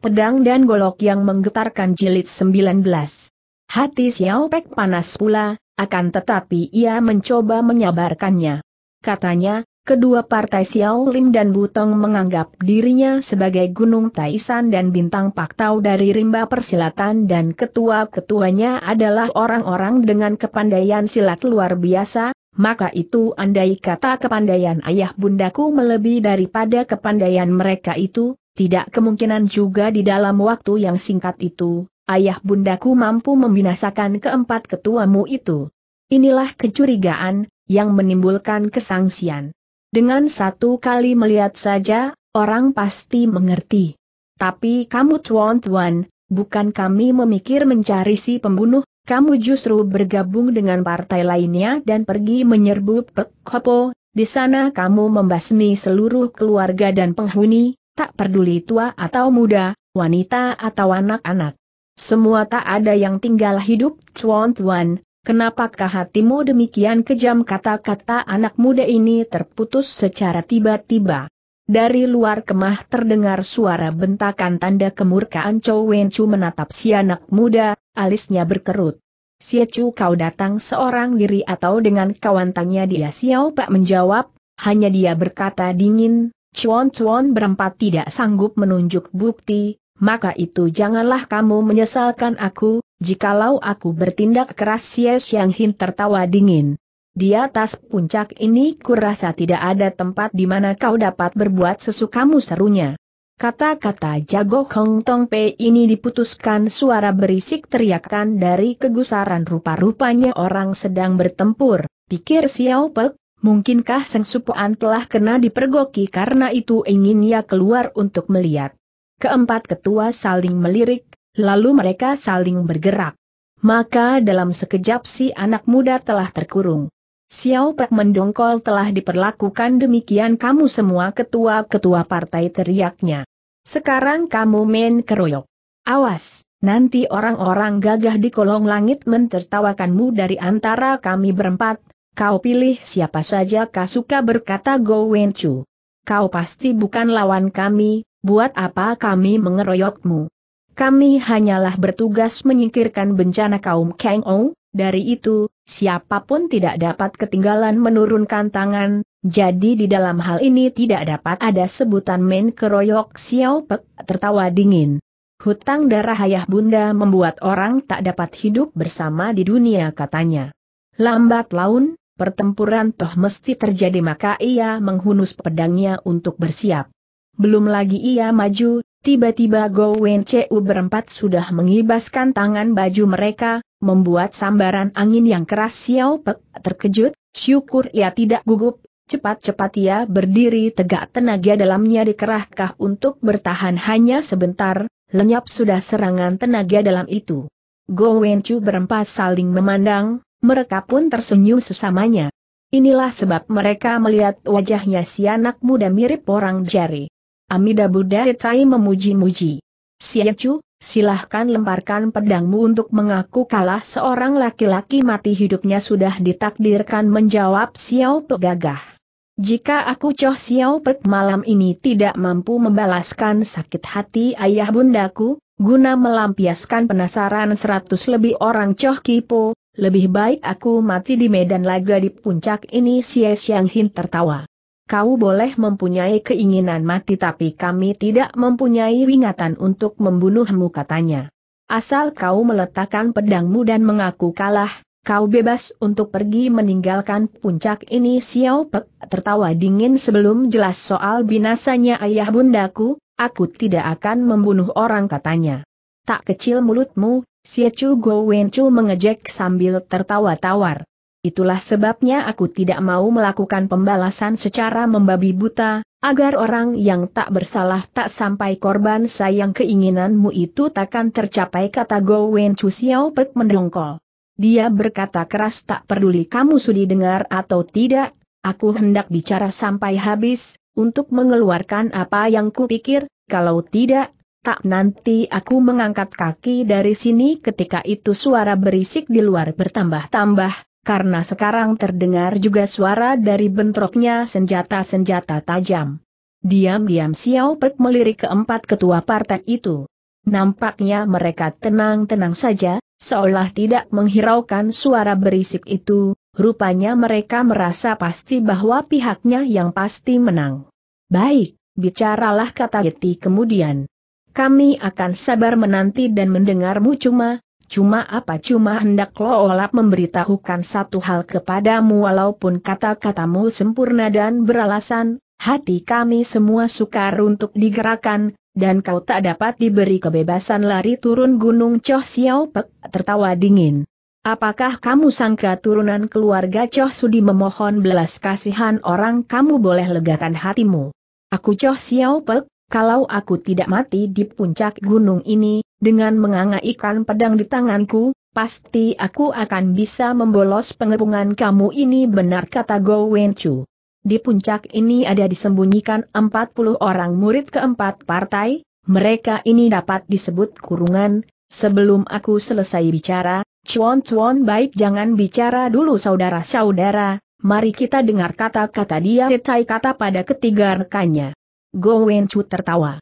pedang dan golok yang menggetarkan jilid 19. Hati Xiao Pek panas pula, akan tetapi ia mencoba menyabarkannya. Katanya, kedua partai Xiao Lim dan Butong menganggap dirinya sebagai Gunung Taisan dan Bintang Paktau dari rimba persilatan dan ketua-ketuanya adalah orang-orang dengan kepandaian silat luar biasa, maka itu andai kata kepandaian ayah bundaku melebihi daripada kepandaian mereka itu, tidak kemungkinan juga di dalam waktu yang singkat itu, ayah bundaku mampu membinasakan keempat ketuamu itu. Inilah kecurigaan, yang menimbulkan kesangsian. Dengan satu kali melihat saja, orang pasti mengerti. Tapi kamu tuan-tuan, bukan kami memikir mencari si pembunuh, kamu justru bergabung dengan partai lainnya dan pergi menyerbu Pekopo, Kopo, di sana kamu membasmi seluruh keluarga dan penghuni, tak peduli tua atau muda, wanita atau anak-anak. Semua tak ada yang tinggal hidup, Chuan Tuan, kenapakah hatimu demikian kejam kata-kata anak muda ini terputus secara tiba-tiba. Dari luar kemah terdengar suara bentakan tanda kemurkaan Chow Wen Chu menatap si anak muda, alisnya berkerut. Si Chu kau datang seorang diri atau dengan kawan tanya dia Xiao Pak menjawab, hanya dia berkata dingin, Chuan Chuan berempat tidak sanggup menunjuk bukti, maka itu janganlah kamu menyesalkan aku, jikalau aku bertindak keras Xie Xiang Hin tertawa dingin. Di atas puncak ini kurasa tidak ada tempat di mana kau dapat berbuat sesukamu serunya. Kata-kata jago Hong Tong Pei ini diputuskan suara berisik teriakan dari kegusaran rupa-rupanya orang sedang bertempur, pikir Xiao Pek, Mungkinkah Seng supuan telah kena dipergoki karena itu ingin ia keluar untuk melihat. Keempat ketua saling melirik, lalu mereka saling bergerak. Maka dalam sekejap si anak muda telah terkurung. Xiao Pek mendongkol telah diperlakukan demikian kamu semua ketua-ketua partai teriaknya. Sekarang kamu main keroyok. Awas, nanti orang-orang gagah di kolong langit mentertawakanmu dari antara kami berempat, Kau pilih siapa saja Kasuka berkata Go Wenchu. Kau pasti bukan lawan kami, buat apa kami mengeroyokmu? Kami hanyalah bertugas menyingkirkan bencana kaum Kang Ou, dari itu, siapapun tidak dapat ketinggalan menurunkan tangan, jadi di dalam hal ini tidak dapat ada sebutan men keroyok Xiao Pek tertawa dingin. Hutang darah ayah bunda membuat orang tak dapat hidup bersama di dunia katanya. Lambat laun, pertempuran toh mesti terjadi maka ia menghunus pedangnya untuk bersiap. Belum lagi ia maju, tiba-tiba Go Wen Cu berempat sudah mengibaskan tangan baju mereka, membuat sambaran angin yang keras Xiao Pe terkejut, syukur ia tidak gugup, cepat-cepat ia berdiri tegak tenaga dalamnya dikerahkah untuk bertahan hanya sebentar, lenyap sudah serangan tenaga dalam itu. Go Wen Cu berempat saling memandang, mereka pun tersenyum sesamanya. Inilah sebab mereka melihat wajahnya si anak muda mirip orang jari. Amida Buddha Itai memuji-muji. Siacu, silahkan lemparkan pedangmu untuk mengaku kalah seorang laki-laki mati hidupnya sudah ditakdirkan menjawab Xiao Pe gagah. Jika aku Choh Xiao Pe malam ini tidak mampu membalaskan sakit hati ayah bundaku, guna melampiaskan penasaran seratus lebih orang Choh Kipo, lebih baik aku mati di medan laga di puncak ini si Xiang Hin tertawa. Kau boleh mempunyai keinginan mati tapi kami tidak mempunyai ingatan untuk membunuhmu katanya. Asal kau meletakkan pedangmu dan mengaku kalah, kau bebas untuk pergi meninggalkan puncak ini Xiao Pek tertawa dingin sebelum jelas soal binasanya ayah bundaku, aku tidak akan membunuh orang katanya. Tak kecil mulutmu, Siechu Go Wenchu mengejek sambil tertawa tawar. Itulah sebabnya aku tidak mau melakukan pembalasan secara membabi buta, agar orang yang tak bersalah tak sampai korban sayang keinginanmu itu takkan tercapai kata Go Wenchu Xiao Pek mendongkol. Dia berkata keras tak peduli kamu sudi dengar atau tidak, aku hendak bicara sampai habis, untuk mengeluarkan apa yang kupikir, kalau tidak, tak nanti aku mengangkat kaki dari sini ketika itu suara berisik di luar bertambah-tambah, karena sekarang terdengar juga suara dari bentroknya senjata-senjata tajam. Diam-diam Xiao Pek melirik keempat ketua partai itu. Nampaknya mereka tenang-tenang saja, seolah tidak menghiraukan suara berisik itu, rupanya mereka merasa pasti bahwa pihaknya yang pasti menang. Baik, bicaralah kata Yeti kemudian. Kami akan sabar menanti dan mendengarmu cuma, cuma apa cuma hendak lo olap memberitahukan satu hal kepadamu walaupun kata-katamu sempurna dan beralasan, hati kami semua sukar untuk digerakkan, dan kau tak dapat diberi kebebasan lari turun gunung Choh Xiao Pek, tertawa dingin. Apakah kamu sangka turunan keluarga Choh Sudi memohon belas kasihan orang kamu boleh legakan hatimu? Aku Choh Xiao Pek, kalau aku tidak mati di puncak gunung ini, dengan menganga ikan pedang di tanganku, pasti aku akan bisa membolos pengepungan kamu ini benar kata Go Wenchu. Di puncak ini ada disembunyikan 40 orang murid keempat partai, mereka ini dapat disebut kurungan, sebelum aku selesai bicara, cuan-cuan baik jangan bicara dulu saudara-saudara, Mari kita dengar kata-kata dia Tetai kata pada ketiga rekannya. Gowen Chu tertawa.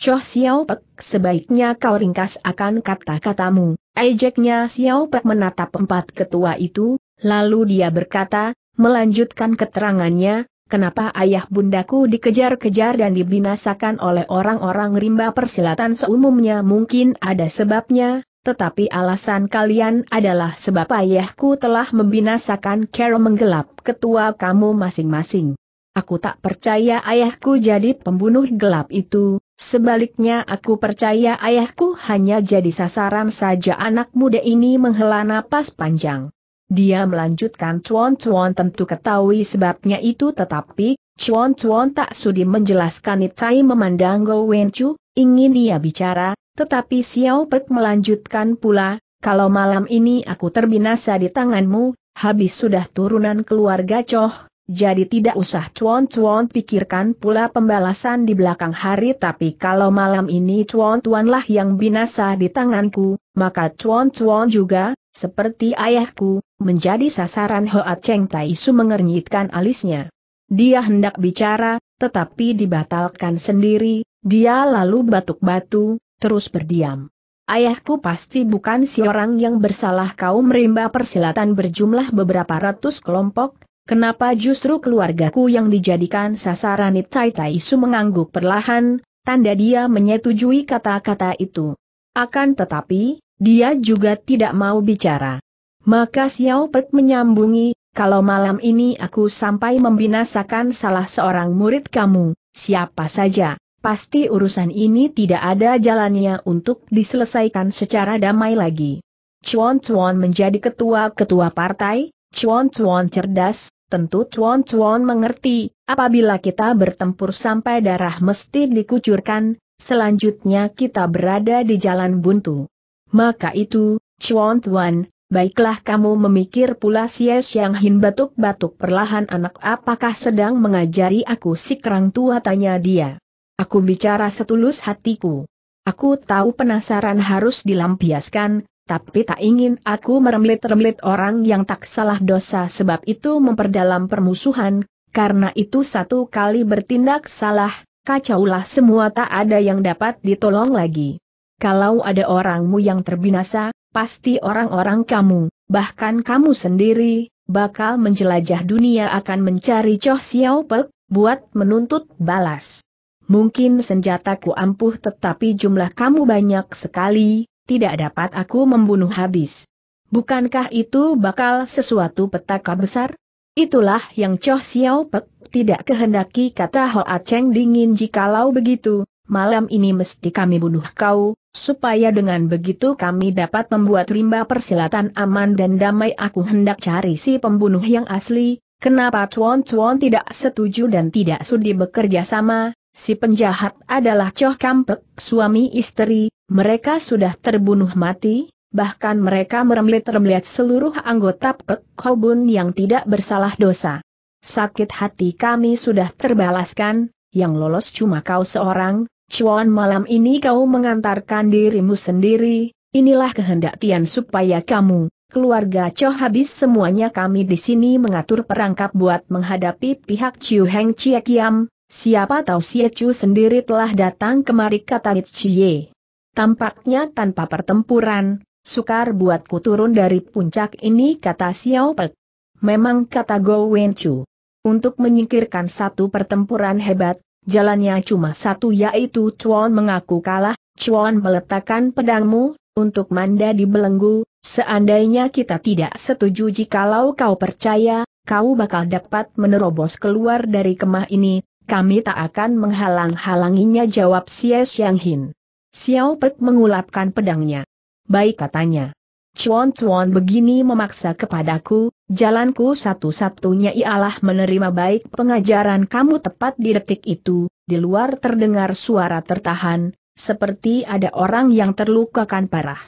Choh Xiao Pek, sebaiknya kau ringkas akan kata-katamu. Ejeknya Xiao Pek menatap empat ketua itu, lalu dia berkata, melanjutkan keterangannya, kenapa ayah bundaku dikejar-kejar dan dibinasakan oleh orang-orang rimba persilatan seumumnya mungkin ada sebabnya, tetapi alasan kalian adalah sebab ayahku telah membinasakan Carol menggelap ketua kamu masing-masing. Aku tak percaya ayahku jadi pembunuh gelap itu, sebaliknya aku percaya ayahku hanya jadi sasaran saja anak muda ini menghela napas panjang. Dia melanjutkan Chuan Chuan tentu ketahui sebabnya itu tetapi, Chuan Chuan tak sudi menjelaskan Itai memandang Go Wen ingin dia bicara, tetapi Xiao Pek melanjutkan pula, kalau malam ini aku terbinasa di tanganmu, habis sudah turunan keluarga Choh, jadi tidak usah cuan-cuan pikirkan pula pembalasan di belakang hari tapi kalau malam ini cuan-cuanlah yang binasa di tanganku, maka cuan-cuan juga, seperti ayahku, menjadi sasaran Hoa Cheng Taisu mengernyitkan alisnya. Dia hendak bicara, tetapi dibatalkan sendiri, dia lalu batuk-batu, terus berdiam. Ayahku pasti bukan si orang yang bersalah kau rimba persilatan berjumlah beberapa ratus kelompok, Kenapa justru keluargaku yang dijadikan sasaran Tai Taisu mengangguk perlahan, tanda dia menyetujui kata-kata itu. Akan tetapi, dia juga tidak mau bicara. Maka Xiao Pek menyambungi, kalau malam ini aku sampai membinasakan salah seorang murid kamu, siapa saja, pasti urusan ini tidak ada jalannya untuk diselesaikan secara damai lagi. Chuan Chuan menjadi ketua-ketua partai, Chuan Chuan cerdas, Tentu Chuan Chuan mengerti, apabila kita bertempur sampai darah mesti dikucurkan, selanjutnya kita berada di jalan buntu. Maka itu, Chuan Chuan, baiklah kamu memikir pula Xie Yang Hin batuk-batuk perlahan anak apakah sedang mengajari aku si kerang tua tanya dia. Aku bicara setulus hatiku. Aku tahu penasaran harus dilampiaskan, tapi tak ingin aku meremlit-remlit orang yang tak salah dosa sebab itu memperdalam permusuhan, karena itu satu kali bertindak salah, kacaulah semua tak ada yang dapat ditolong lagi. Kalau ada orangmu yang terbinasa, pasti orang-orang kamu, bahkan kamu sendiri, bakal menjelajah dunia akan mencari Choh Xiao Pek, buat menuntut balas. Mungkin senjataku ampuh tetapi jumlah kamu banyak sekali, tidak dapat aku membunuh habis. Bukankah itu bakal sesuatu petaka besar? Itulah yang Choh Xiao Pek tidak kehendaki kata Hoa Cheng dingin jikalau begitu, malam ini mesti kami bunuh kau, supaya dengan begitu kami dapat membuat rimba persilatan aman dan damai aku hendak cari si pembunuh yang asli, kenapa Tuan Tuan tidak setuju dan tidak sudi bekerja sama, si penjahat adalah Choh Kampek, suami istri, mereka sudah terbunuh mati, bahkan mereka meremlit-remlit seluruh anggota Pek Kobun yang tidak bersalah dosa. Sakit hati kami sudah terbalaskan, yang lolos cuma kau seorang, Cuan malam ini kau mengantarkan dirimu sendiri, inilah kehendak Tian supaya kamu, keluarga Cho habis semuanya kami di sini mengatur perangkap buat menghadapi pihak Chiu Heng Chie Kiam, siapa tahu Xie Chu sendiri telah datang kemari kata Chie. Tampaknya tanpa pertempuran, sukar buatku turun dari puncak ini kata Xiao Pek. Memang kata Go Wen Chu. Untuk menyingkirkan satu pertempuran hebat, jalannya cuma satu yaitu Chuan mengaku kalah, Chuan meletakkan pedangmu, untuk manda di belenggu, seandainya kita tidak setuju jikalau kau percaya, kau bakal dapat menerobos keluar dari kemah ini, kami tak akan menghalang-halanginya jawab Xie Hin. Xiao Pei mengulapkan pedangnya. Baik katanya. Chuan Chuan begini memaksa kepadaku, jalanku satu-satunya ialah menerima baik pengajaran kamu tepat di detik itu, di luar terdengar suara tertahan, seperti ada orang yang terlukakan parah.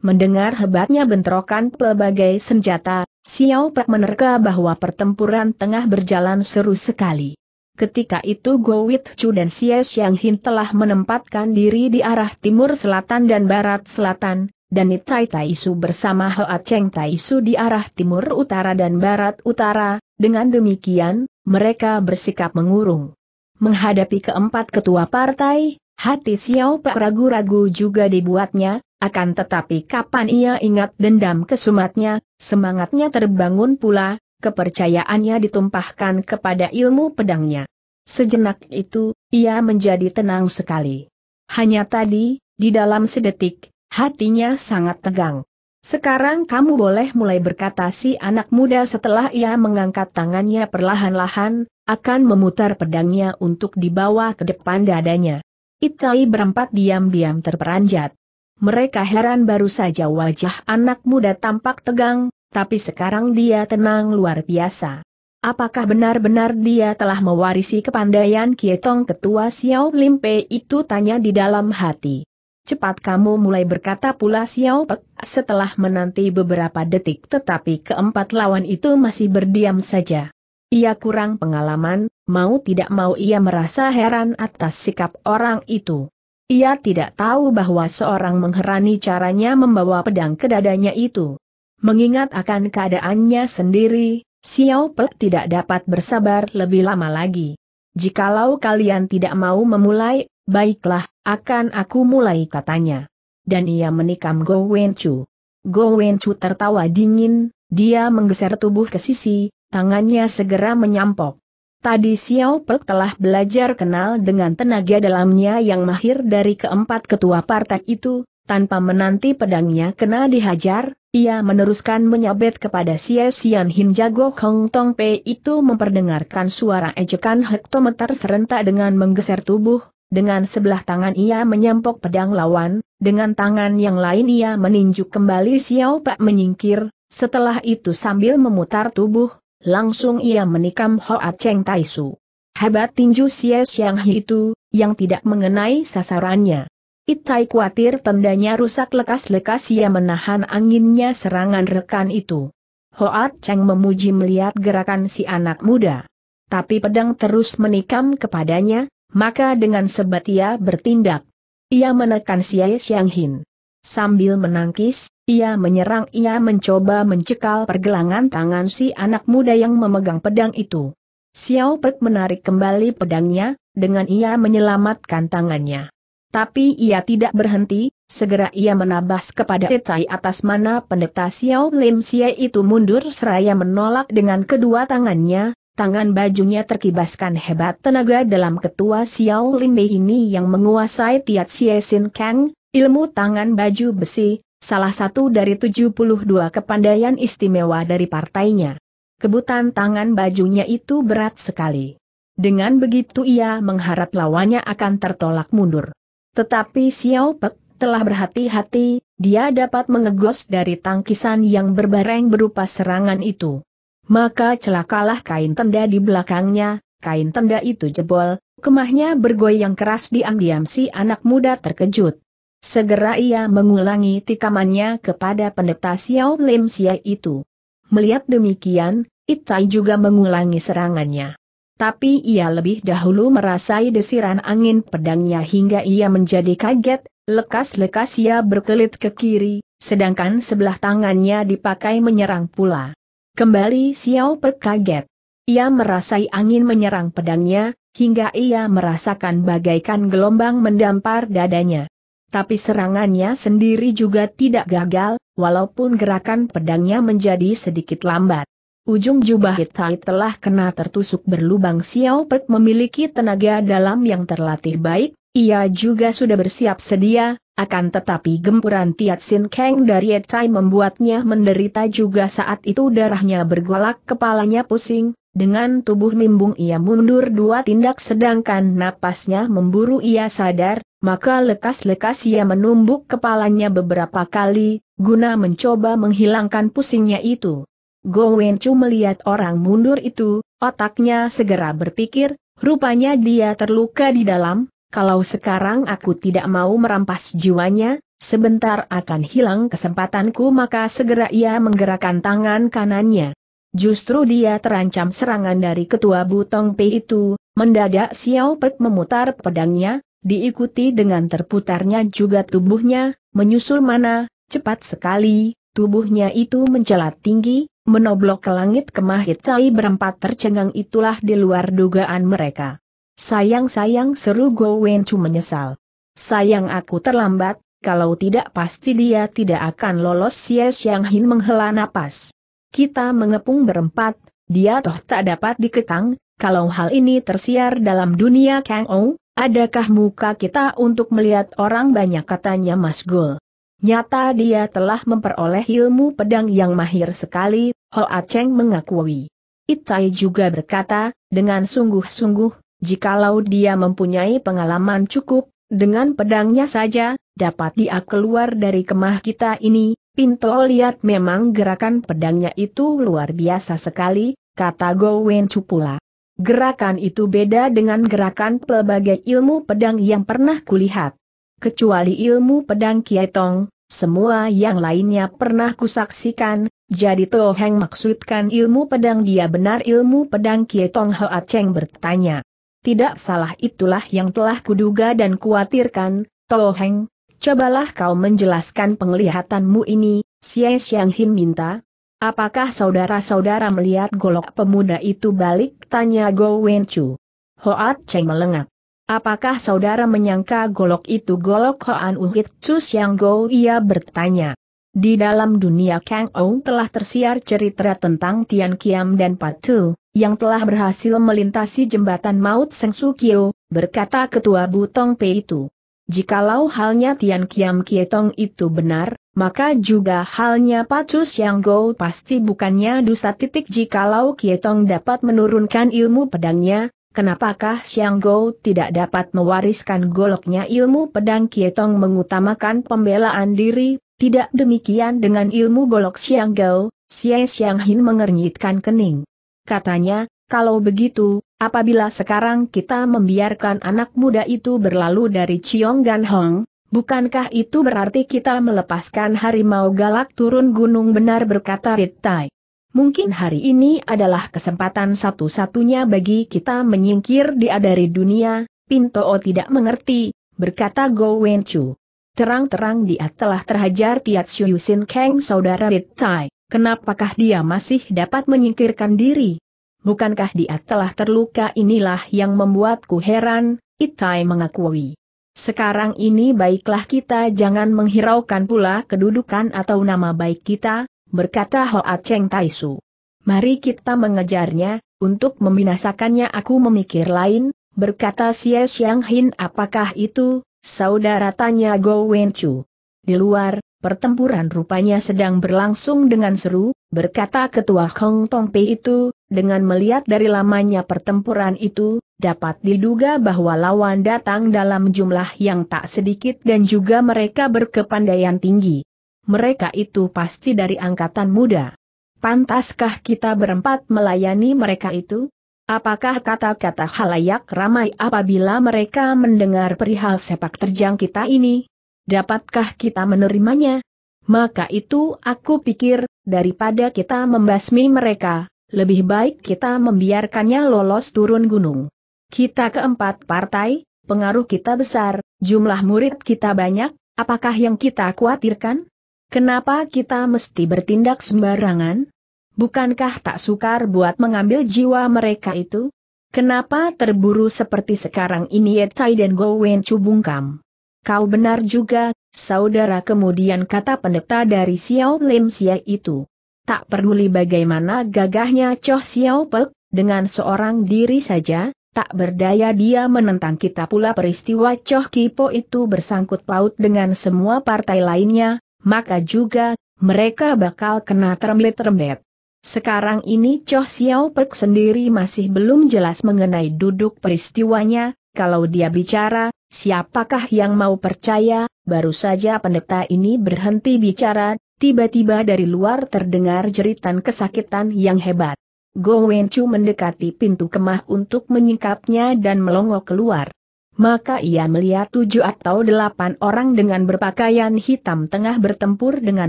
Mendengar hebatnya bentrokan pelbagai senjata, Xiao Pei menerka bahwa pertempuran tengah berjalan seru sekali. Ketika itu Go Chu dan Xie Hin telah menempatkan diri di arah timur selatan dan barat selatan, dan Tai Taisu bersama Hoa Cheng Taisu di arah timur utara dan barat utara, dengan demikian, mereka bersikap mengurung. Menghadapi keempat ketua partai, hati Xiao Pak ragu-ragu juga dibuatnya, akan tetapi kapan ia ingat dendam kesumatnya, semangatnya terbangun pula, kepercayaannya ditumpahkan kepada ilmu pedangnya. Sejenak itu, ia menjadi tenang sekali. Hanya tadi, di dalam sedetik, hatinya sangat tegang. Sekarang kamu boleh mulai berkata si anak muda setelah ia mengangkat tangannya perlahan-lahan, akan memutar pedangnya untuk dibawa ke depan dadanya. Itai berempat diam-diam terperanjat. Mereka heran baru saja wajah anak muda tampak tegang, tapi sekarang dia tenang luar biasa. Apakah benar-benar dia telah mewarisi kepandaian Kietong ketua Xiao Limpe itu tanya di dalam hati. Cepat kamu mulai berkata pula Xiao Pek setelah menanti beberapa detik tetapi keempat lawan itu masih berdiam saja. Ia kurang pengalaman, mau tidak mau ia merasa heran atas sikap orang itu. Ia tidak tahu bahwa seorang mengherani caranya membawa pedang ke dadanya itu. Mengingat akan keadaannya sendiri, Xiao Pek tidak dapat bersabar lebih lama lagi. Jikalau kalian tidak mau memulai, baiklah, akan aku mulai katanya. Dan ia menikam Go Wen Chu. Go Wen Chu tertawa dingin, dia menggeser tubuh ke sisi, tangannya segera menyampok. Tadi Xiao Pek telah belajar kenal dengan tenaga dalamnya yang mahir dari keempat ketua partai itu, tanpa menanti pedangnya kena dihajar, ia meneruskan menyabet kepada si Sian Hin Jago Kong Tong Pei itu memperdengarkan suara ejekan hektometer serentak dengan menggeser tubuh, dengan sebelah tangan ia menyempok pedang lawan, dengan tangan yang lain ia meninjuk kembali Xiao Pak menyingkir, setelah itu sambil memutar tubuh, langsung ia menikam Hoa Cheng Taisu. Hebat tinju Xie Xiang itu, yang tidak mengenai sasarannya. Itai khawatir tendanya rusak lekas-lekas ia menahan anginnya serangan rekan itu. Hoat Cheng memuji melihat gerakan si anak muda. Tapi pedang terus menikam kepadanya, maka dengan sebat ia bertindak. Ia menekan Siai Siang Hin. Sambil menangkis, ia menyerang ia mencoba mencekal pergelangan tangan si anak muda yang memegang pedang itu. Xiao Pek menarik kembali pedangnya, dengan ia menyelamatkan tangannya. Tapi ia tidak berhenti, segera ia menabas kepada Ecai atas mana pendeta Xiao Lim Xie itu mundur seraya menolak dengan kedua tangannya, tangan bajunya terkibaskan hebat tenaga dalam ketua Xiao Lim Mei ini yang menguasai Tiat Xie Sin Kang, ilmu tangan baju besi, salah satu dari 72 kepandaian istimewa dari partainya. Kebutan tangan bajunya itu berat sekali. Dengan begitu ia mengharap lawannya akan tertolak mundur. Tetapi Xiao Pek telah berhati-hati, dia dapat mengegos dari tangkisan yang berbareng berupa serangan itu. Maka celakalah kain tenda di belakangnya, kain tenda itu jebol, kemahnya bergoyang keras diam-diam si anak muda terkejut. Segera ia mengulangi tikamannya kepada pendeta Xiao Lim Xie itu. Melihat demikian, Itai juga mengulangi serangannya tapi ia lebih dahulu merasai desiran angin pedangnya hingga ia menjadi kaget, lekas-lekas ia berkelit ke kiri, sedangkan sebelah tangannya dipakai menyerang pula. Kembali Xiao Pe kaget. Ia merasai angin menyerang pedangnya, hingga ia merasakan bagaikan gelombang mendampar dadanya. Tapi serangannya sendiri juga tidak gagal, walaupun gerakan pedangnya menjadi sedikit lambat. Ujung jubah Hitai telah kena tertusuk berlubang Xiao Pek memiliki tenaga dalam yang terlatih baik, ia juga sudah bersiap sedia, akan tetapi gempuran Tiat Sin Kang dari Hitai membuatnya menderita juga saat itu darahnya bergolak kepalanya pusing, dengan tubuh mimbung ia mundur dua tindak sedangkan napasnya memburu ia sadar, maka lekas-lekas ia menumbuk kepalanya beberapa kali, guna mencoba menghilangkan pusingnya itu. Gowen Chu melihat orang mundur itu, otaknya segera berpikir, rupanya dia terluka di dalam, kalau sekarang aku tidak mau merampas jiwanya, sebentar akan hilang kesempatanku maka segera ia menggerakkan tangan kanannya. Justru dia terancam serangan dari ketua Butong Pei itu, mendadak Xiao Pek memutar pedangnya, diikuti dengan terputarnya juga tubuhnya, menyusul mana, cepat sekali, tubuhnya itu mencelat tinggi, menoblok ke langit kemahit cai berempat tercengang itulah di luar dugaan mereka. Sayang-sayang seru Go Wenchu menyesal. Sayang aku terlambat, kalau tidak pasti dia tidak akan lolos Xie Xiang Hin menghela nafas. Kita mengepung berempat, dia toh tak dapat dikekang, kalau hal ini tersiar dalam dunia Kang Ou, adakah muka kita untuk melihat orang banyak katanya Mas Gul. Nyata dia telah memperoleh ilmu pedang yang mahir sekali, Ho Aceng mengakui. Itai juga berkata, dengan sungguh-sungguh, jikalau dia mempunyai pengalaman cukup, dengan pedangnya saja, dapat dia keluar dari kemah kita ini, Pinto lihat memang gerakan pedangnya itu luar biasa sekali, kata Gowen Cupula. Gerakan itu beda dengan gerakan pelbagai ilmu pedang yang pernah kulihat. Kecuali ilmu pedang Kietong, semua yang lainnya pernah kusaksikan, jadi Toheng maksudkan ilmu pedang dia benar ilmu pedang Kietong Hoa Cheng bertanya. Tidak salah itulah yang telah kuduga dan kuatirkan, Toheng. cobalah kau menjelaskan penglihatanmu ini, Siang Xiang Hin minta. Apakah saudara-saudara melihat golok pemuda itu balik? Tanya Go Wen Chu. Hoat Cheng melengak. Apakah saudara menyangka golok itu golok Hoan Uhit Chu Xiang Go? Ia bertanya. Di dalam dunia Kang Ou telah tersiar cerita tentang Tian Kiam dan Patu, yang telah berhasil melintasi jembatan maut Seng Sukyo, berkata ketua Butong Pei itu. Jikalau halnya Tian Kiam Kietong itu benar, maka juga halnya Patu Siang Go pasti bukannya dusa titik jikalau Kietong dapat menurunkan ilmu pedangnya, Kenapakah Siang Go tidak dapat mewariskan goloknya ilmu pedang Kietong mengutamakan pembelaan diri, tidak demikian dengan ilmu golok Siang Gao, Xie Xiang Hin mengernyitkan kening. Katanya, kalau begitu, apabila sekarang kita membiarkan anak muda itu berlalu dari Chiong Gan Hong, bukankah itu berarti kita melepaskan harimau galak turun gunung benar berkata Ritai. Mungkin hari ini adalah kesempatan satu-satunya bagi kita menyingkir dia dari dunia, Pinto tidak mengerti, berkata Go Wen Chu. Terang-terang dia telah terhajar Tiat Shuyusin Kang saudara Rit Tai, kenapakah dia masih dapat menyingkirkan diri? Bukankah dia telah terluka inilah yang membuatku heran, Itai mengakui. Sekarang ini baiklah kita jangan menghiraukan pula kedudukan atau nama baik kita, berkata Hoa Cheng Taisu. Mari kita mengejarnya, untuk membinasakannya aku memikir lain, berkata Xie Xiang Hin apakah itu, saudara tanya Go Wenchu. Di luar, pertempuran rupanya sedang berlangsung dengan seru, berkata ketua Hong Tong Pei itu, dengan melihat dari lamanya pertempuran itu, dapat diduga bahwa lawan datang dalam jumlah yang tak sedikit dan juga mereka berkepandaian tinggi. Mereka itu pasti dari angkatan muda. Pantaskah kita berempat melayani mereka itu? Apakah kata-kata halayak ramai apabila mereka mendengar perihal sepak terjang kita ini? Dapatkah kita menerimanya? Maka itu aku pikir, daripada kita membasmi mereka, lebih baik kita membiarkannya lolos turun gunung. Kita keempat partai, pengaruh kita besar, jumlah murid kita banyak, apakah yang kita khawatirkan? Kenapa kita mesti bertindak sembarangan? Bukankah tak sukar buat mengambil jiwa mereka itu? Kenapa terburu seperti sekarang ini Yetai dan Gowen cubungkam? Kau benar juga, saudara kemudian kata pendeta dari Xiao Lim Xia itu. Tak peduli bagaimana gagahnya Choh Xiao Pek, dengan seorang diri saja, tak berdaya dia menentang kita pula peristiwa Choh Kipo itu bersangkut paut dengan semua partai lainnya, maka juga, mereka bakal kena terembet-terembet. Sekarang ini Choh Xiao Pek sendiri masih belum jelas mengenai duduk peristiwanya, kalau dia bicara, siapakah yang mau percaya, baru saja pendeta ini berhenti bicara, tiba-tiba dari luar terdengar jeritan kesakitan yang hebat. Go Wenchu mendekati pintu kemah untuk menyingkapnya dan melongok keluar. Maka ia melihat tujuh atau delapan orang dengan berpakaian hitam tengah bertempur dengan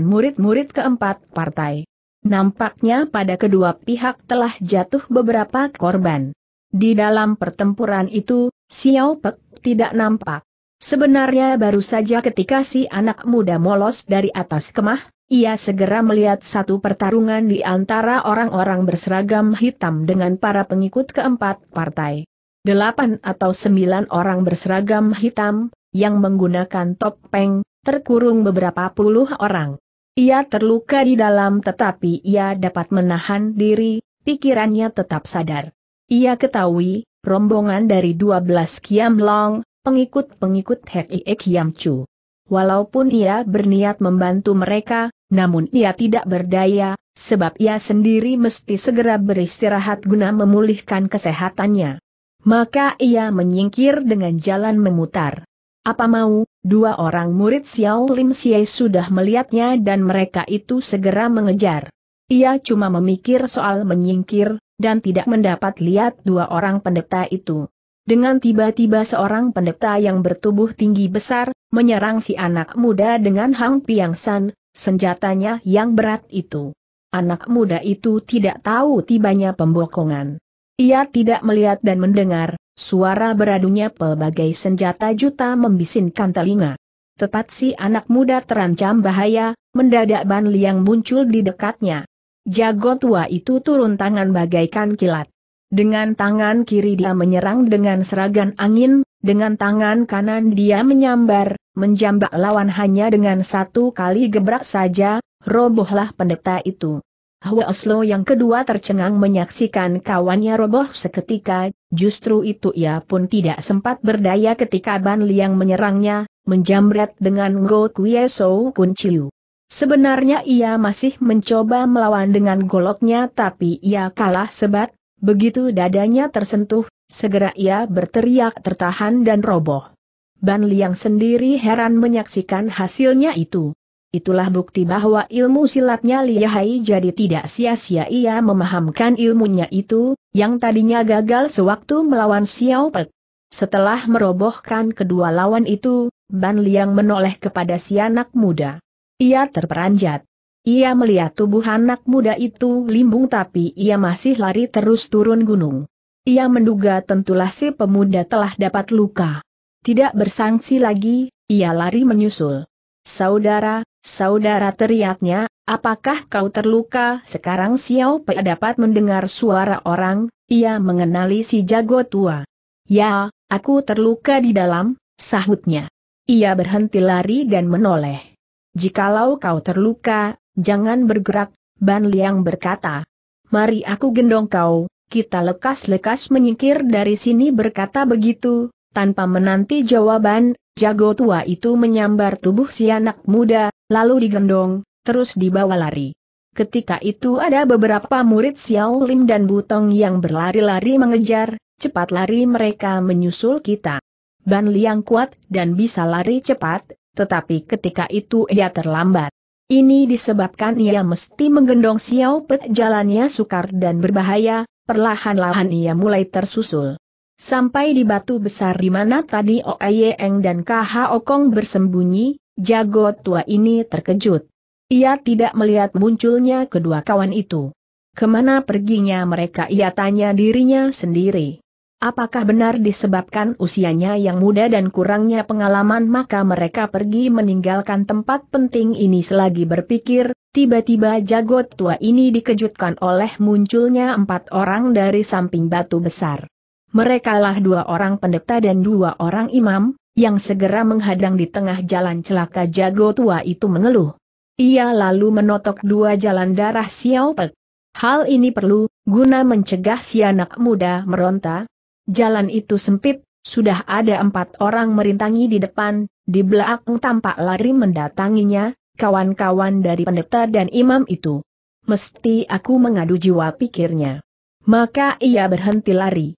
murid-murid keempat partai. Nampaknya pada kedua pihak telah jatuh beberapa korban. Di dalam pertempuran itu, Xiao Pek tidak nampak. Sebenarnya baru saja ketika si anak muda molos dari atas kemah, ia segera melihat satu pertarungan di antara orang-orang berseragam hitam dengan para pengikut keempat partai. Delapan atau sembilan orang berseragam hitam, yang menggunakan topeng, terkurung beberapa puluh orang. Ia terluka di dalam tetapi ia dapat menahan diri, pikirannya tetap sadar. Ia ketahui, rombongan dari 12 Kiam Long, pengikut-pengikut Hek Iek Kiam Chu. Walaupun ia berniat membantu mereka, namun ia tidak berdaya, sebab ia sendiri mesti segera beristirahat guna memulihkan kesehatannya. Maka ia menyingkir dengan jalan memutar. Apa mau, dua orang murid Xiao Lim Xie sudah melihatnya dan mereka itu segera mengejar. Ia cuma memikir soal menyingkir, dan tidak mendapat lihat dua orang pendeta itu. Dengan tiba-tiba seorang pendeta yang bertubuh tinggi besar, menyerang si anak muda dengan Hang Piang San, senjatanya yang berat itu. Anak muda itu tidak tahu tibanya pembokongan. Ia tidak melihat dan mendengar, Suara beradunya pelbagai senjata juta membisinkan telinga. Tepat si anak muda terancam bahaya, mendadak Ban Liang muncul di dekatnya. Jago tua itu turun tangan bagaikan kilat. Dengan tangan kiri dia menyerang dengan seragan angin, dengan tangan kanan dia menyambar, menjambak lawan hanya dengan satu kali gebrak saja, robohlah pendeta itu. Hwa Oslo yang kedua tercengang menyaksikan kawannya roboh seketika, justru itu ia pun tidak sempat berdaya ketika Ban Liang menyerangnya, menjamret dengan Go Kuye So Kun Chiu. Sebenarnya ia masih mencoba melawan dengan goloknya tapi ia kalah sebat, begitu dadanya tersentuh, segera ia berteriak tertahan dan roboh. Ban Liang sendiri heran menyaksikan hasilnya itu. Itulah bukti bahwa ilmu silatnya lihai jadi tidak sia-sia ia memahamkan ilmunya itu, yang tadinya gagal sewaktu melawan Xiao Pek. Setelah merobohkan kedua lawan itu, Ban Liang menoleh kepada si anak muda. Ia terperanjat. Ia melihat tubuh anak muda itu limbung tapi ia masih lari terus turun gunung. Ia menduga tentulah si pemuda telah dapat luka. Tidak bersangsi lagi, ia lari menyusul. Saudara, Saudara teriaknya, apakah kau terluka? Sekarang Xiao Pei dapat mendengar suara orang, ia mengenali si jago tua. Ya, aku terluka di dalam, sahutnya. Ia berhenti lari dan menoleh. Jikalau kau terluka, jangan bergerak, Ban Liang berkata. Mari aku gendong kau, kita lekas-lekas menyingkir dari sini berkata begitu, tanpa menanti jawaban, jago tua itu menyambar tubuh si anak muda, lalu digendong, terus dibawa lari. Ketika itu ada beberapa murid Xiao Lim dan Butong yang berlari-lari mengejar, cepat lari mereka menyusul kita. Ban Liang kuat dan bisa lari cepat, tetapi ketika itu ia terlambat. Ini disebabkan ia mesti menggendong Xiao Pet jalannya sukar dan berbahaya, perlahan-lahan ia mulai tersusul. Sampai di batu besar di mana tadi Oeyeng dan Kha Okong bersembunyi, Jago tua ini terkejut. Ia tidak melihat munculnya kedua kawan itu. Kemana perginya mereka ia tanya dirinya sendiri. Apakah benar disebabkan usianya yang muda dan kurangnya pengalaman maka mereka pergi meninggalkan tempat penting ini selagi berpikir, tiba-tiba jago tua ini dikejutkan oleh munculnya empat orang dari samping batu besar. Merekalah dua orang pendeta dan dua orang imam, yang segera menghadang di tengah jalan celaka jago tua itu mengeluh. Ia lalu menotok dua jalan darah Xiao Pek. Hal ini perlu, guna mencegah si anak muda meronta. Jalan itu sempit, sudah ada empat orang merintangi di depan, di belakang tampak lari mendatanginya, kawan-kawan dari pendeta dan imam itu. Mesti aku mengadu jiwa pikirnya. Maka ia berhenti lari.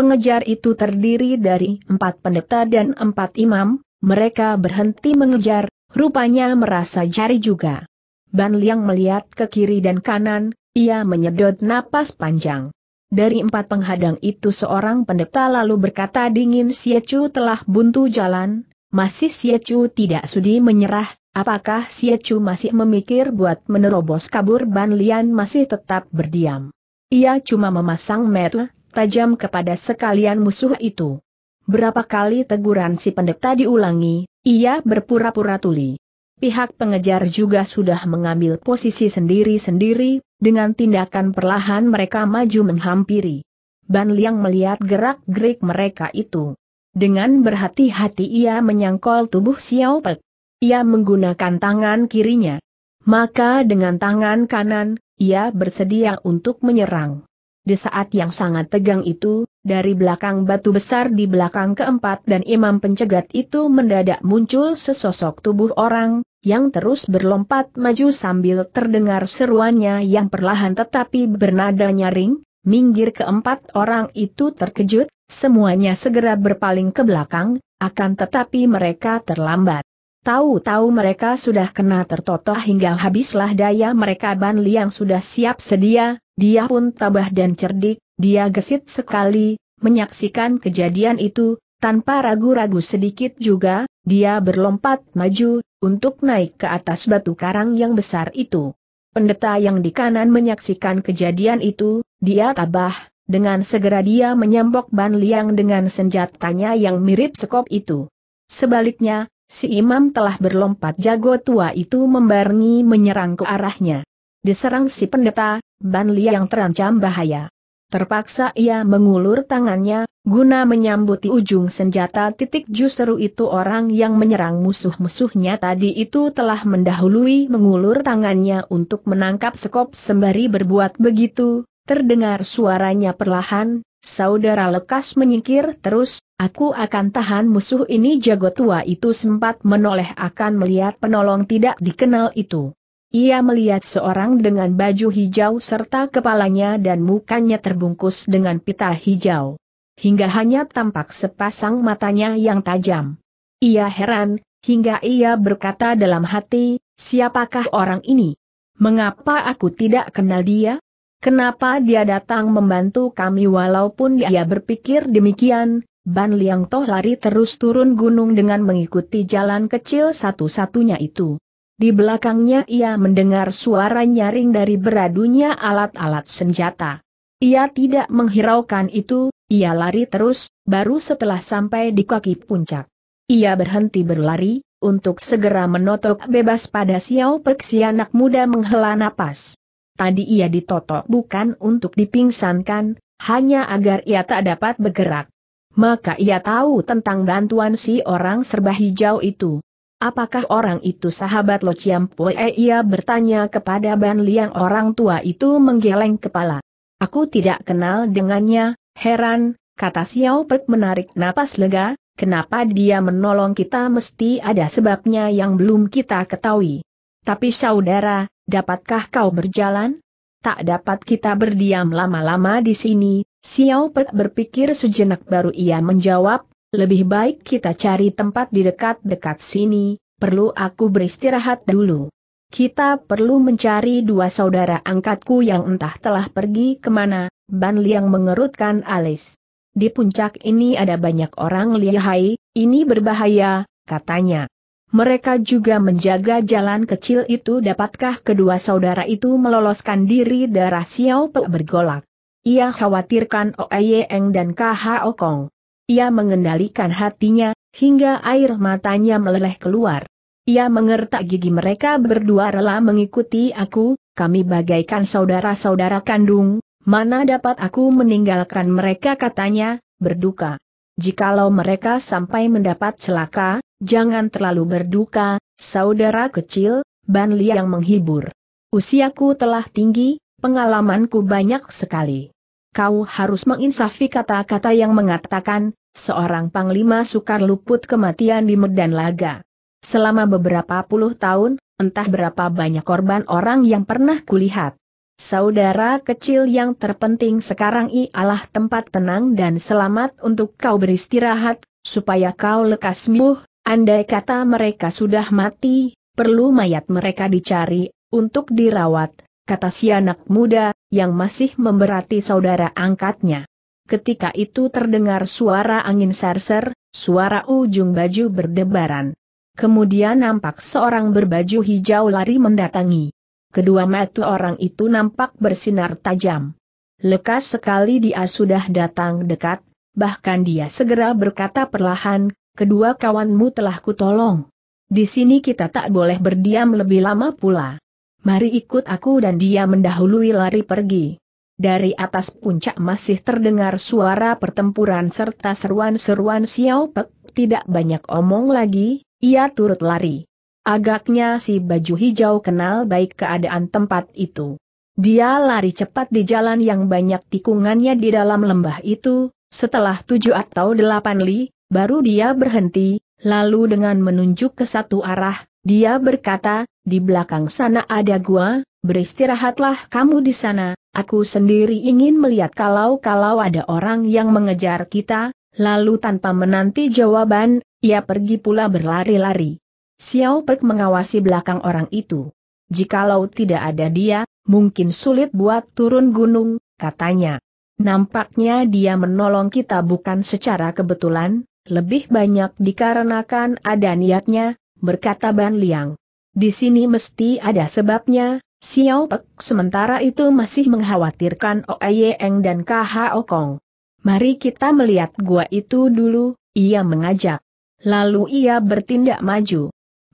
Pengejar itu terdiri dari empat pendeta dan empat imam, mereka berhenti mengejar, rupanya merasa jari juga. Ban Liang melihat ke kiri dan kanan, ia menyedot napas panjang. Dari empat penghadang itu seorang pendeta lalu berkata dingin Siacu telah buntu jalan, masih Siacu tidak sudi menyerah, apakah Siacu masih memikir buat menerobos kabur Ban Lian masih tetap berdiam. Ia cuma memasang mata, tajam kepada sekalian musuh itu. Berapa kali teguran si pendeta diulangi, ia berpura-pura tuli. Pihak pengejar juga sudah mengambil posisi sendiri-sendiri, dengan tindakan perlahan mereka maju menghampiri. Ban Liang melihat gerak-gerik mereka itu. Dengan berhati-hati ia menyangkol tubuh Xiao Pek. Ia menggunakan tangan kirinya. Maka dengan tangan kanan, ia bersedia untuk menyerang. Di saat yang sangat tegang itu, dari belakang batu besar di belakang keempat dan imam pencegat itu mendadak muncul sesosok tubuh orang, yang terus berlompat maju sambil terdengar seruannya yang perlahan tetapi bernada nyaring, minggir keempat orang itu terkejut, semuanya segera berpaling ke belakang, akan tetapi mereka terlambat. Tahu-tahu mereka sudah kena tertotoh hingga habislah daya mereka Ban Liang sudah siap sedia, dia pun tabah dan cerdik, dia gesit sekali, menyaksikan kejadian itu, tanpa ragu-ragu sedikit juga, dia berlompat maju, untuk naik ke atas batu karang yang besar itu. Pendeta yang di kanan menyaksikan kejadian itu, dia tabah, dengan segera dia menyambok Ban Liang dengan senjatanya yang mirip sekop itu. Sebaliknya, Si imam telah berlompat jago tua itu membarengi menyerang ke arahnya. Diserang si pendeta, Ban Li yang terancam bahaya. Terpaksa ia mengulur tangannya, guna menyambuti ujung senjata titik justru itu orang yang menyerang musuh-musuhnya tadi itu telah mendahului mengulur tangannya untuk menangkap sekop sembari berbuat begitu, terdengar suaranya perlahan, Saudara lekas menyingkir terus, aku akan tahan musuh ini jago tua itu sempat menoleh akan melihat penolong tidak dikenal itu. Ia melihat seorang dengan baju hijau serta kepalanya dan mukanya terbungkus dengan pita hijau. Hingga hanya tampak sepasang matanya yang tajam. Ia heran, hingga ia berkata dalam hati, siapakah orang ini? Mengapa aku tidak kenal dia? Kenapa dia datang membantu kami walaupun dia berpikir demikian, Ban Liang Toh lari terus turun gunung dengan mengikuti jalan kecil satu-satunya itu. Di belakangnya ia mendengar suara nyaring dari beradunya alat-alat senjata. Ia tidak menghiraukan itu, ia lari terus, baru setelah sampai di kaki puncak. Ia berhenti berlari, untuk segera menotok bebas pada Xiao Peksi anak muda menghela napas. Tadi ia ditotok bukan untuk dipingsankan, hanya agar ia tak dapat bergerak. Maka ia tahu tentang bantuan si orang serba hijau itu. Apakah orang itu sahabat Lo Chiam Pue? Ia bertanya kepada Ban Liang orang tua itu menggeleng kepala. Aku tidak kenal dengannya, heran, kata Xiao Pek menarik napas lega, kenapa dia menolong kita mesti ada sebabnya yang belum kita ketahui. Tapi saudara, Dapatkah kau berjalan? Tak dapat kita berdiam lama-lama di sini, Xiao Pe berpikir sejenak baru ia menjawab, lebih baik kita cari tempat di dekat-dekat sini, perlu aku beristirahat dulu. Kita perlu mencari dua saudara angkatku yang entah telah pergi kemana, Ban Liang mengerutkan alis. Di puncak ini ada banyak orang lihai, ini berbahaya, katanya. Mereka juga menjaga jalan kecil itu dapatkah kedua saudara itu meloloskan diri darah Xiao Pe bergolak. Ia khawatirkan Oeyeng dan K.H. Kong. Ia mengendalikan hatinya, hingga air matanya meleleh keluar. Ia mengertak gigi mereka berdua rela mengikuti aku, kami bagaikan saudara-saudara kandung, mana dapat aku meninggalkan mereka katanya, berduka. Jikalau mereka sampai mendapat celaka, jangan terlalu berduka, saudara kecil, Ban yang menghibur. Usiaku telah tinggi, pengalamanku banyak sekali. Kau harus menginsafi kata-kata yang mengatakan, seorang panglima sukar luput kematian di medan laga. Selama beberapa puluh tahun, entah berapa banyak korban orang yang pernah kulihat. Saudara kecil yang terpenting sekarang ialah tempat tenang dan selamat untuk kau beristirahat, supaya kau lekas sembuh, andai kata mereka sudah mati, perlu mayat mereka dicari, untuk dirawat, kata si anak muda, yang masih memberati saudara angkatnya. Ketika itu terdengar suara angin serser, suara ujung baju berdebaran. Kemudian nampak seorang berbaju hijau lari mendatangi kedua mata orang itu nampak bersinar tajam. Lekas sekali dia sudah datang dekat, bahkan dia segera berkata perlahan, kedua kawanmu telah kutolong. Di sini kita tak boleh berdiam lebih lama pula. Mari ikut aku dan dia mendahului lari pergi. Dari atas puncak masih terdengar suara pertempuran serta seruan-seruan Xiao Pek, tidak banyak omong lagi, ia turut lari. Agaknya si baju hijau kenal baik keadaan tempat itu. Dia lari cepat di jalan yang banyak tikungannya di dalam lembah itu, setelah tujuh atau delapan li, baru dia berhenti, lalu dengan menunjuk ke satu arah, dia berkata, di belakang sana ada gua, beristirahatlah kamu di sana, aku sendiri ingin melihat kalau-kalau ada orang yang mengejar kita, lalu tanpa menanti jawaban, ia pergi pula berlari-lari. Xiao Pek mengawasi belakang orang itu. Jikalau tidak ada dia, mungkin sulit buat turun gunung, katanya. Nampaknya dia menolong kita bukan secara kebetulan, lebih banyak dikarenakan ada niatnya, berkata Ban Liang. Di sini mesti ada sebabnya, Xiao Pek sementara itu masih mengkhawatirkan Oe Eng dan Kho Kong. Mari kita melihat gua itu dulu, ia mengajak. Lalu ia bertindak maju.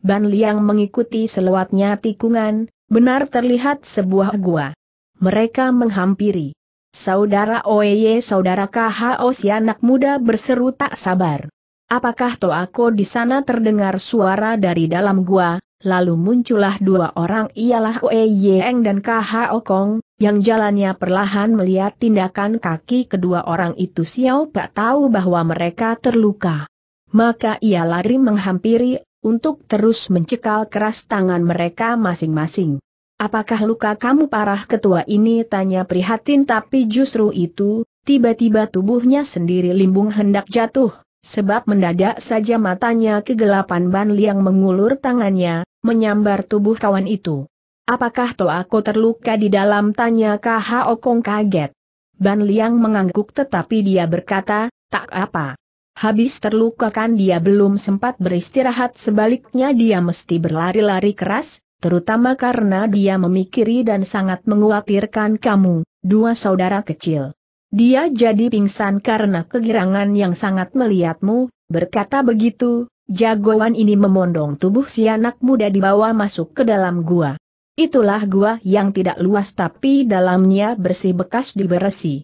Ban Liang mengikuti selewatnya tikungan, benar terlihat sebuah gua. Mereka menghampiri. Saudara Oeye saudara KHO si anak muda berseru tak sabar. Apakah Toako di sana terdengar suara dari dalam gua, lalu muncullah dua orang ialah Oeye Eng dan KHO Kong, yang jalannya perlahan melihat tindakan kaki kedua orang itu Xiao Pak tahu bahwa mereka terluka. Maka ia lari menghampiri untuk terus mencekal keras tangan mereka masing-masing. Apakah luka kamu parah ketua ini tanya prihatin tapi justru itu, tiba-tiba tubuhnya sendiri limbung hendak jatuh, sebab mendadak saja matanya kegelapan Ban Liang mengulur tangannya, menyambar tubuh kawan itu. Apakah toh aku terluka di dalam tanya KH Okong kaget. Ban Liang mengangguk tetapi dia berkata, tak apa. Habis terluka kan dia belum sempat beristirahat sebaliknya dia mesti berlari-lari keras, terutama karena dia memikiri dan sangat menguatirkan kamu, dua saudara kecil. Dia jadi pingsan karena kegirangan yang sangat melihatmu, berkata begitu, jagoan ini memondong tubuh si anak muda dibawa masuk ke dalam gua. Itulah gua yang tidak luas tapi dalamnya bersih bekas diberesi.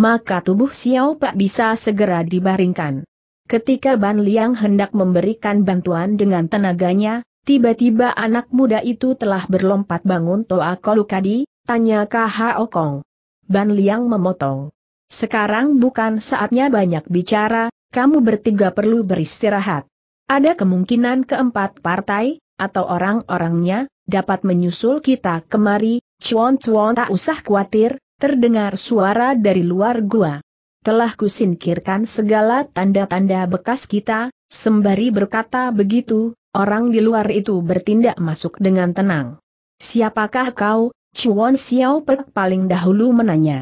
Maka tubuh Xiao Pak bisa segera dibaringkan. Ketika Ban Liang hendak memberikan bantuan dengan tenaganya, tiba-tiba anak muda itu telah berlompat bangun Toa Kolukadi, tanya KH Kong. Ban Liang memotong. Sekarang bukan saatnya banyak bicara, kamu bertiga perlu beristirahat. Ada kemungkinan keempat partai, atau orang-orangnya, dapat menyusul kita kemari, Chuan Chuan tak usah khawatir, terdengar suara dari luar gua telah kusingkirkan segala tanda-tanda bekas kita, sembari berkata begitu, orang di luar itu bertindak masuk dengan tenang. Siapakah kau, Chuan Xiao Pek paling dahulu menanya.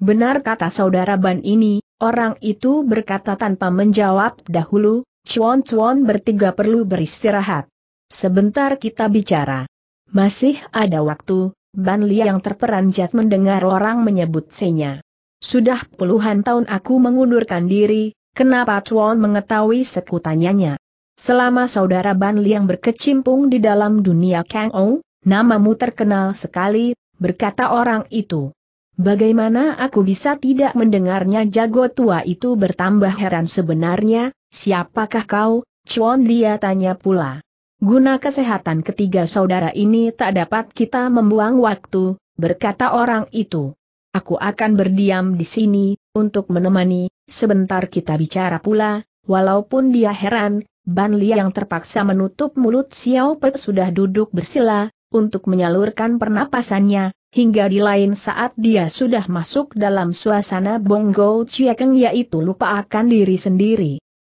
Benar kata saudara Ban ini, orang itu berkata tanpa menjawab dahulu, Chuan Chuan bertiga perlu beristirahat. Sebentar kita bicara. Masih ada waktu, Ban Li yang terperanjat mendengar orang menyebut senya. Sudah puluhan tahun aku mengundurkan diri, kenapa Chuan mengetahui sekutanyanya? Selama saudara Ban Liang berkecimpung di dalam dunia Kang Ou, namamu terkenal sekali, berkata orang itu. Bagaimana aku bisa tidak mendengarnya jago tua itu bertambah heran sebenarnya, siapakah kau, Chuan dia tanya pula. Guna kesehatan ketiga saudara ini tak dapat kita membuang waktu, berkata orang itu. Aku akan berdiam di sini, untuk menemani, sebentar kita bicara pula, walaupun dia heran, Ban Li yang terpaksa menutup mulut Xiao Pe sudah duduk bersila, untuk menyalurkan pernapasannya, hingga di lain saat dia sudah masuk dalam suasana Bonggo Chiekeng yaitu lupa akan diri sendiri.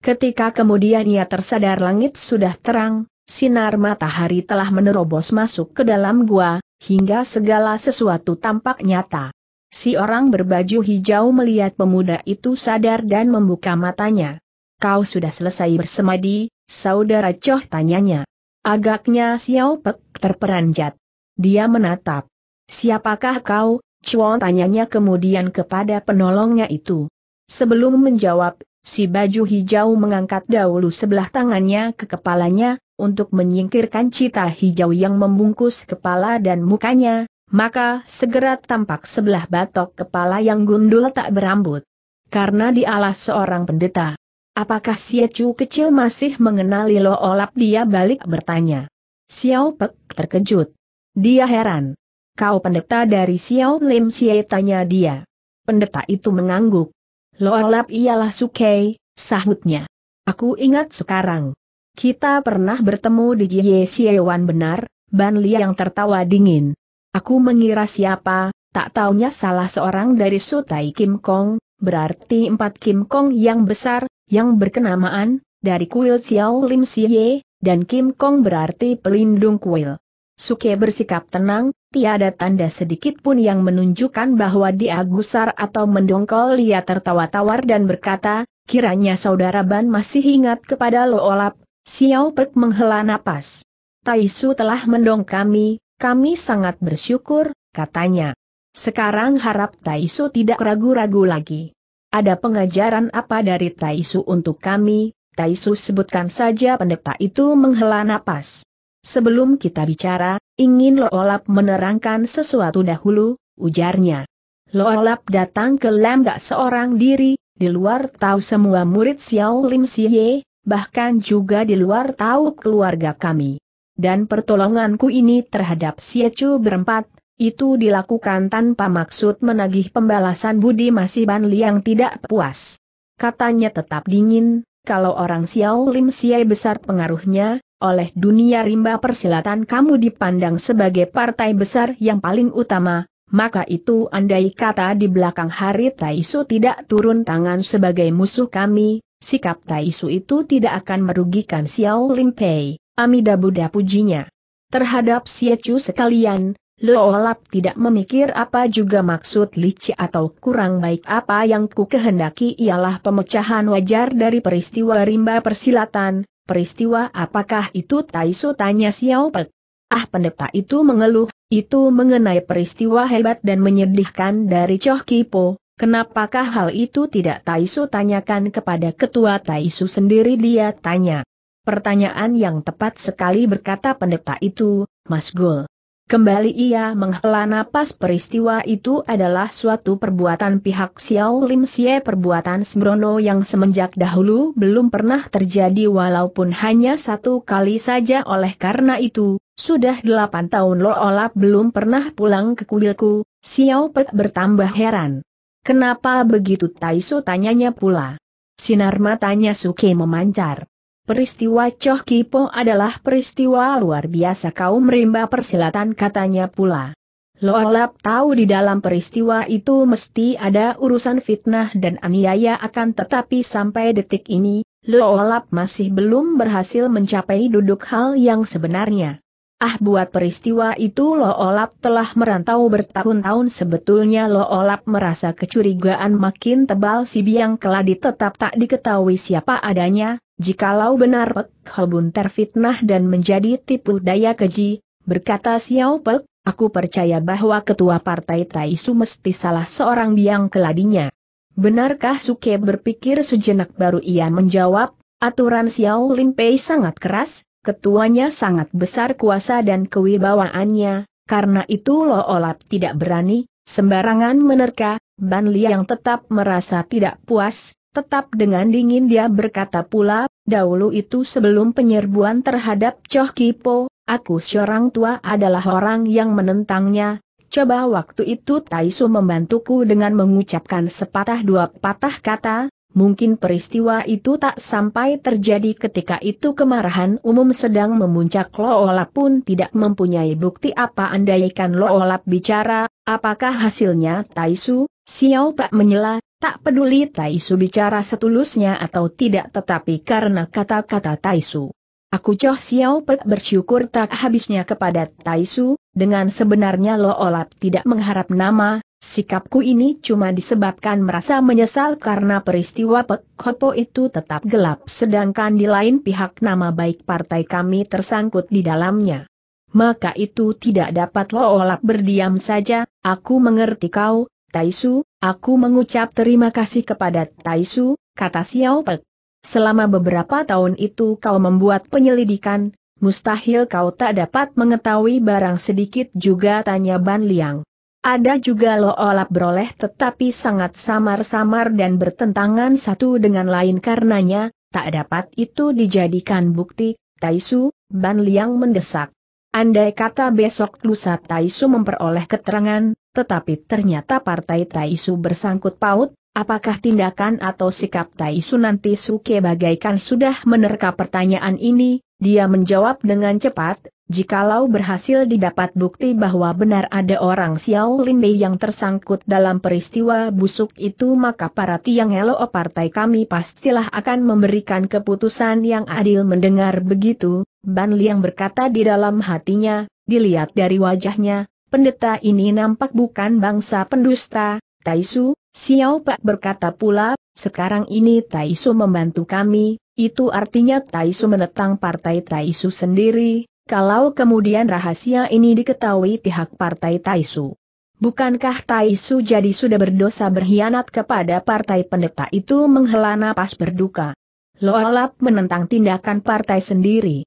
Ketika kemudian ia tersadar langit sudah terang, sinar matahari telah menerobos masuk ke dalam gua, hingga segala sesuatu tampak nyata. Si orang berbaju hijau melihat pemuda itu sadar dan membuka matanya. Kau sudah selesai bersemadi, saudara Choh tanyanya. Agaknya Xiao Pek terperanjat. Dia menatap. Siapakah kau? Chuan tanyanya kemudian kepada penolongnya itu. Sebelum menjawab, si baju hijau mengangkat dahulu sebelah tangannya ke kepalanya, untuk menyingkirkan cita hijau yang membungkus kepala dan mukanya, maka segera tampak sebelah batok kepala yang gundul tak berambut. Karena di alas seorang pendeta. Apakah si Chu kecil masih mengenali Lo Olap dia balik bertanya. Xiao Pek terkejut. Dia heran. Kau pendeta dari Xiao Lim Xie tanya dia. Pendeta itu mengangguk. Lo Olap ialah Sukei, sahutnya. Aku ingat sekarang. Kita pernah bertemu di Jie Wan benar, Ban Li yang tertawa dingin. Aku mengira siapa, tak taunya salah seorang dari Sutai Kim Kong, berarti empat Kim Kong yang besar, yang berkenamaan, dari kuil Xiao Lim Siye, dan Kim Kong berarti pelindung kuil. Suke bersikap tenang, tiada tanda sedikit pun yang menunjukkan bahwa dia gusar atau mendongkol ia tertawa tawar dan berkata, kiranya saudara Ban masih ingat kepada Lo Olap. Xiao Pek menghela napas. Taisu telah mendong kami, kami sangat bersyukur, katanya. Sekarang harap Taisu tidak ragu-ragu lagi. Ada pengajaran apa dari Taisu untuk kami? Taisu sebutkan saja pendeta itu menghela napas. Sebelum kita bicara, ingin Loolap menerangkan sesuatu dahulu, ujarnya. Loolap datang ke gak seorang diri, di luar tahu semua murid Xiao Lim Siye, bahkan juga di luar tahu keluarga kami dan pertolonganku ini terhadap Siecu berempat, itu dilakukan tanpa maksud menagih pembalasan budi masih Ban Liang tidak puas. Katanya tetap dingin, kalau orang Xiao Lim Siai besar pengaruhnya, oleh dunia rimba persilatan kamu dipandang sebagai partai besar yang paling utama, maka itu andai kata di belakang hari Taisu tidak turun tangan sebagai musuh kami, sikap Taisu itu tidak akan merugikan Xiao Lim Pei. Amida Buddha pujinya. Terhadap siacu sekalian, Loolap tidak memikir apa juga maksud licik atau kurang baik apa yang ku kehendaki ialah pemecahan wajar dari peristiwa rimba persilatan, peristiwa apakah itu Taisu tanya Xiao Pek. Ah pendeta itu mengeluh, itu mengenai peristiwa hebat dan menyedihkan dari Choh Kipo, kenapakah hal itu tidak Taisu tanyakan kepada ketua Taisu sendiri dia tanya. Pertanyaan yang tepat sekali berkata pendeta itu, Mas Gul. Kembali ia menghela napas peristiwa itu adalah suatu perbuatan pihak Xiao Lim Xie perbuatan Sembrono yang semenjak dahulu belum pernah terjadi walaupun hanya satu kali saja oleh karena itu, sudah delapan tahun Lo Olap belum pernah pulang ke kuilku, Xiao Pek bertambah heran. Kenapa begitu Taiso tanyanya pula. Sinar matanya Suke memancar. Peristiwa Choh Kipo adalah peristiwa luar biasa kaum rimba persilatan katanya pula. Loalap tahu di dalam peristiwa itu mesti ada urusan fitnah dan aniaya akan tetapi sampai detik ini, Loalap masih belum berhasil mencapai duduk hal yang sebenarnya. Ah buat peristiwa itu Lo Olap telah merantau bertahun-tahun sebetulnya Lo Olap merasa kecurigaan makin tebal si biang keladi tetap tak diketahui siapa adanya, jikalau benar Pek Hobun terfitnah dan menjadi tipu daya keji, berkata Xiao Pek, aku percaya bahwa ketua partai Taisu mesti salah seorang biang keladinya. Benarkah Suke berpikir sejenak baru ia menjawab, aturan Xiao Lin Pei sangat keras, ketuanya sangat besar kuasa dan kewibawaannya, karena itu Lo Olap tidak berani, sembarangan menerka, Ban Liang tetap merasa tidak puas, Tetap dengan dingin dia berkata pula, dahulu itu sebelum penyerbuan terhadap Choh Kipo, aku seorang tua adalah orang yang menentangnya, Coba waktu itu Taisu membantuku dengan mengucapkan sepatah dua patah kata, mungkin peristiwa itu tak sampai terjadi ketika itu kemarahan umum sedang memuncak Loolap pun tidak mempunyai bukti apa andaikan Loolap bicara, apakah hasilnya Taisu, Xiao Pak menyela, Tak peduli Taisu bicara setulusnya atau tidak tetapi karena kata-kata Taisu. Aku Choh Xiao Pe bersyukur tak habisnya kepada Taisu, dengan sebenarnya Lo Olap tidak mengharap nama, sikapku ini cuma disebabkan merasa menyesal karena peristiwa Pek Kopo itu tetap gelap sedangkan di lain pihak nama baik partai kami tersangkut di dalamnya. Maka itu tidak dapat Lo Olap berdiam saja, aku mengerti kau, Taisu, Aku mengucap terima kasih kepada Taisu, kata Xiao Pek. Selama beberapa tahun itu kau membuat penyelidikan, mustahil kau tak dapat mengetahui barang sedikit juga tanya Ban Liang. Ada juga lo olap beroleh tetapi sangat samar-samar dan bertentangan satu dengan lain karenanya, tak dapat itu dijadikan bukti, Taisu, Ban Liang mendesak. Andai kata besok lusa Taisu memperoleh keterangan, tetapi ternyata partai Taisu bersangkut paut, apakah tindakan atau sikap Taisu nanti Suke bagaikan sudah menerka pertanyaan ini, dia menjawab dengan cepat, jikalau berhasil didapat bukti bahwa benar ada orang Xiao Lin Mei yang tersangkut dalam peristiwa busuk itu maka para tiang elo partai kami pastilah akan memberikan keputusan yang adil mendengar begitu, Ban Liang berkata di dalam hatinya, dilihat dari wajahnya, pendeta ini nampak bukan bangsa pendusta, Taisu, Xiao Pak berkata pula, sekarang ini Taisu membantu kami, itu artinya Taisu menentang partai Taisu sendiri, kalau kemudian rahasia ini diketahui pihak partai Taisu. Bukankah Taisu jadi sudah berdosa berkhianat kepada partai pendeta itu menghela napas berduka? Loalap menentang tindakan partai sendiri.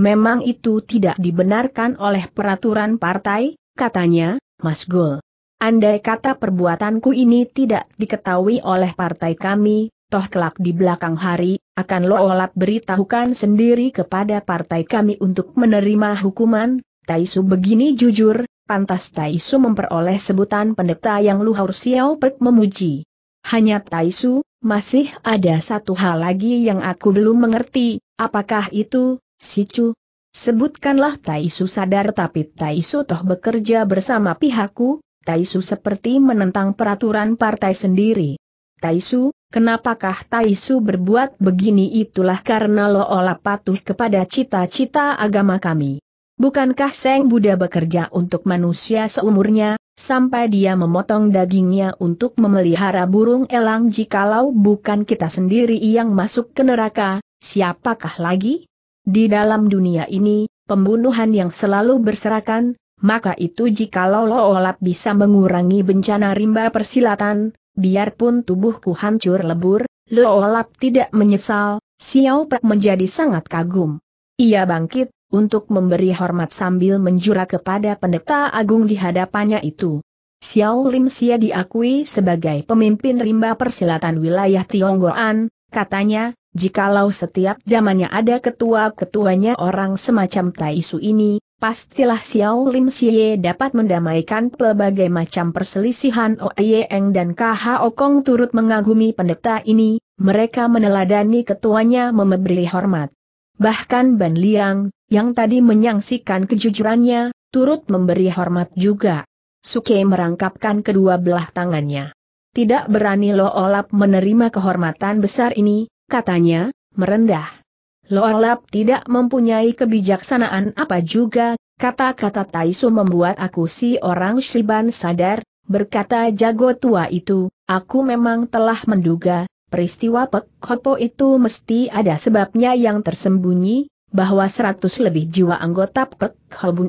Memang itu tidak dibenarkan oleh peraturan partai, katanya, Mas Gul. Andai kata perbuatanku ini tidak diketahui oleh partai kami, toh kelak di belakang hari, akan lo olap beritahukan sendiri kepada partai kami untuk menerima hukuman, Taisu begini jujur, pantas Taisu memperoleh sebutan pendeta yang luhur Xiao Pek memuji. Hanya Taisu, masih ada satu hal lagi yang aku belum mengerti, apakah itu, Sicu, Sebutkanlah Taisu sadar tapi Taisu toh bekerja bersama pihakku, Taisu seperti menentang peraturan partai sendiri. Taisu, kenapakah Taisu berbuat begini itulah karena lo olah patuh kepada cita-cita agama kami. Bukankah Seng Buddha bekerja untuk manusia seumurnya, sampai dia memotong dagingnya untuk memelihara burung elang jikalau bukan kita sendiri yang masuk ke neraka, siapakah lagi? Di dalam dunia ini, pembunuhan yang selalu berserakan, maka itu jikalau olap bisa mengurangi bencana rimba persilatan, biarpun tubuhku hancur lebur, olap tidak menyesal, Xiao Pek menjadi sangat kagum. Ia bangkit, untuk memberi hormat sambil menjura kepada pendeta agung di hadapannya itu. Xiao Lim Xia diakui sebagai pemimpin rimba persilatan wilayah Tionggoan, katanya, Jikalau setiap zamannya ada ketua-ketuanya orang semacam Taisu ini, pastilah Xiao Lim Xie dapat mendamaikan pelbagai macam perselisihan Eng dan KH Kong turut mengagumi pendeta ini, mereka meneladani ketuanya memberi hormat. Bahkan Ban Liang, yang tadi menyaksikan kejujurannya, turut memberi hormat juga. Suke merangkapkan kedua belah tangannya. Tidak berani Lo Olap menerima kehormatan besar ini, katanya, merendah. Loalap tidak mempunyai kebijaksanaan apa juga, kata-kata Taisu membuat aku si orang Shiban sadar, berkata jago tua itu, aku memang telah menduga, peristiwa Pek itu mesti ada sebabnya yang tersembunyi, bahwa seratus lebih jiwa anggota Pek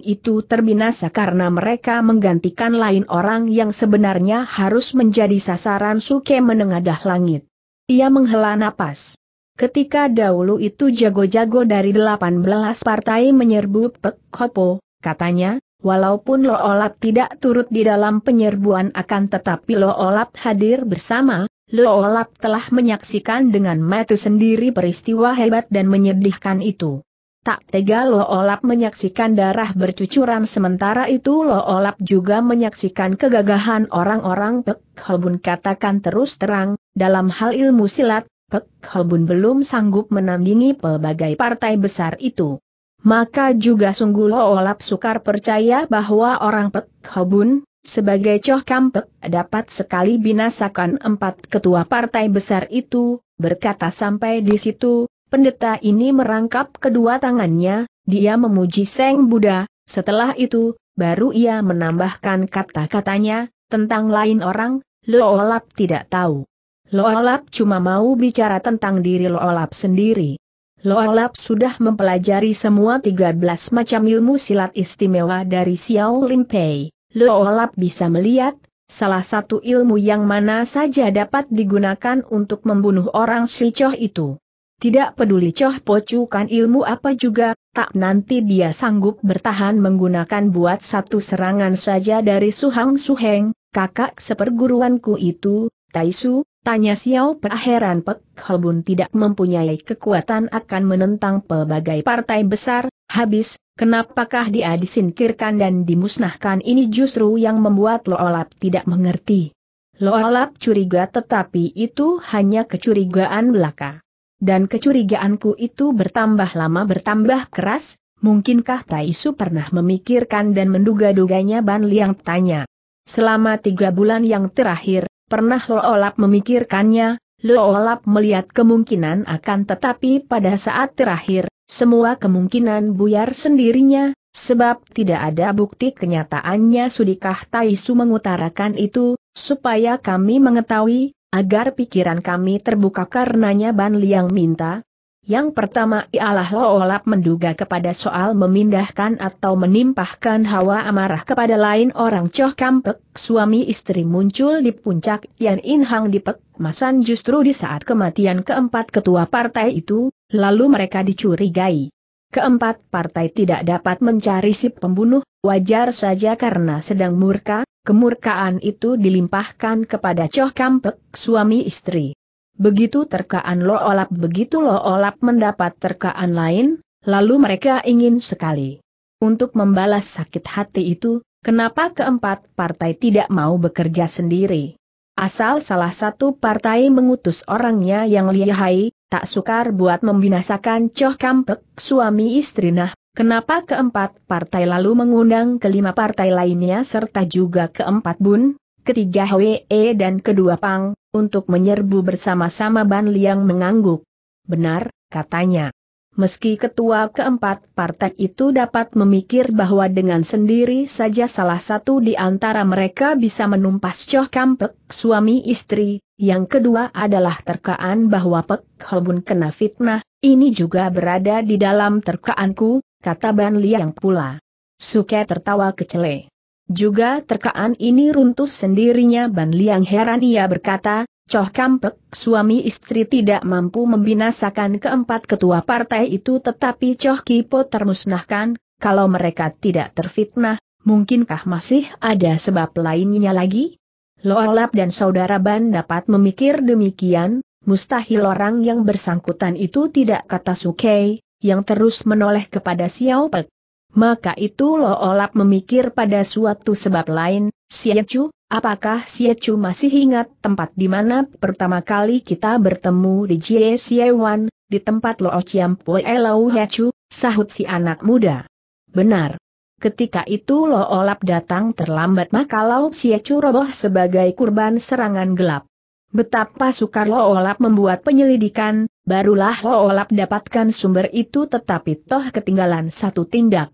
itu terbinasa karena mereka menggantikan lain orang yang sebenarnya harus menjadi sasaran suke menengadah langit. Ia menghela napas. Ketika dahulu itu jago-jago dari 18 partai menyerbu Pek Kopo, katanya, walaupun Lo Olap tidak turut di dalam penyerbuan akan tetapi Lo Olap hadir bersama, Lo Olap telah menyaksikan dengan mata sendiri peristiwa hebat dan menyedihkan itu. Tak tega Lo Olap menyaksikan darah bercucuran sementara itu Lo Olap juga menyaksikan kegagahan orang-orang Pek katakan terus terang, dalam hal ilmu silat, Pek hobun belum sanggup menandingi pelbagai partai besar itu. Maka juga sungguh Loolap sukar percaya bahwa orang Pek hobun sebagai coh Kampek dapat sekali binasakan empat ketua partai besar itu, berkata sampai di situ, pendeta ini merangkap kedua tangannya, dia memuji Seng Buddha, setelah itu, baru ia menambahkan kata-katanya, tentang lain orang, Loolap tidak tahu. Loolap cuma mau bicara tentang diri Loolap sendiri. Loolap sudah mempelajari semua 13 macam ilmu silat istimewa dari Xiao Limpei. Loolap bisa melihat, salah satu ilmu yang mana saja dapat digunakan untuk membunuh orang si Choh itu. Tidak peduli Choh pocukan ilmu apa juga, tak nanti dia sanggup bertahan menggunakan buat satu serangan saja dari Suhang Suheng, kakak seperguruanku itu, Taisu, Tanya Xiao Pek heran Pek Holbun tidak mempunyai kekuatan akan menentang pelbagai partai besar, habis, kenapakah dia disingkirkan dan dimusnahkan ini justru yang membuat Loolap tidak mengerti. Loolap curiga tetapi itu hanya kecurigaan belaka. Dan kecurigaanku itu bertambah lama bertambah keras, mungkinkah Taisu pernah memikirkan dan menduga-duganya Ban Liang tanya. Selama tiga bulan yang terakhir, Pernah Loolap memikirkannya, Loolap melihat kemungkinan akan tetapi pada saat terakhir, semua kemungkinan buyar sendirinya, sebab tidak ada bukti kenyataannya sudikah Taisu mengutarakan itu, supaya kami mengetahui, agar pikiran kami terbuka karenanya Ban Liang minta, yang pertama ialah Loolap menduga kepada soal memindahkan atau menimpahkan hawa amarah kepada lain orang Choh Kampek, suami istri muncul di puncak yang In Hang di Pek, Masan justru di saat kematian keempat ketua partai itu, lalu mereka dicurigai. Keempat partai tidak dapat mencari si pembunuh, wajar saja karena sedang murka, kemurkaan itu dilimpahkan kepada Choh Kampek, suami istri. Begitu terkaan lo olap begitu lo olap mendapat terkaan lain, lalu mereka ingin sekali. Untuk membalas sakit hati itu, kenapa keempat partai tidak mau bekerja sendiri? Asal salah satu partai mengutus orangnya yang lihai, tak sukar buat membinasakan Coh Kampek suami istri nah, kenapa keempat partai lalu mengundang kelima partai lainnya serta juga keempat Bun, ketiga Hwe e dan kedua Pang, untuk menyerbu bersama-sama Ban Liang mengangguk. Benar, katanya. Meski ketua keempat partai itu dapat memikir bahwa dengan sendiri saja salah satu di antara mereka bisa menumpas Choh Kampek, suami istri, yang kedua adalah terkaan bahwa Pek Hobun kena fitnah, ini juga berada di dalam terkaanku, kata Ban Liang pula. Suke tertawa kecele. Juga terkaan ini runtuh sendirinya Ban Liang heran ia berkata, Coh Kampek, suami istri tidak mampu membinasakan keempat ketua partai itu tetapi Coh Kipo termusnahkan, kalau mereka tidak terfitnah, mungkinkah masih ada sebab lainnya lagi? Loalap dan saudara Ban dapat memikir demikian, mustahil orang yang bersangkutan itu tidak kata Sukei, yang terus menoleh kepada Xiao Pek, maka itu Lo Olap memikir pada suatu sebab lain, siacu. apakah siacu masih ingat tempat di mana pertama kali kita bertemu di Jie Siewan, di tempat Lo Ciampue Lau Hecu, sahut si anak muda. Benar. Ketika itu Lo Olap datang terlambat maka Lau siacu roboh sebagai kurban serangan gelap. Betapa sukar Lo Olap membuat penyelidikan, barulah Lo Olap dapatkan sumber itu tetapi toh ketinggalan satu tindak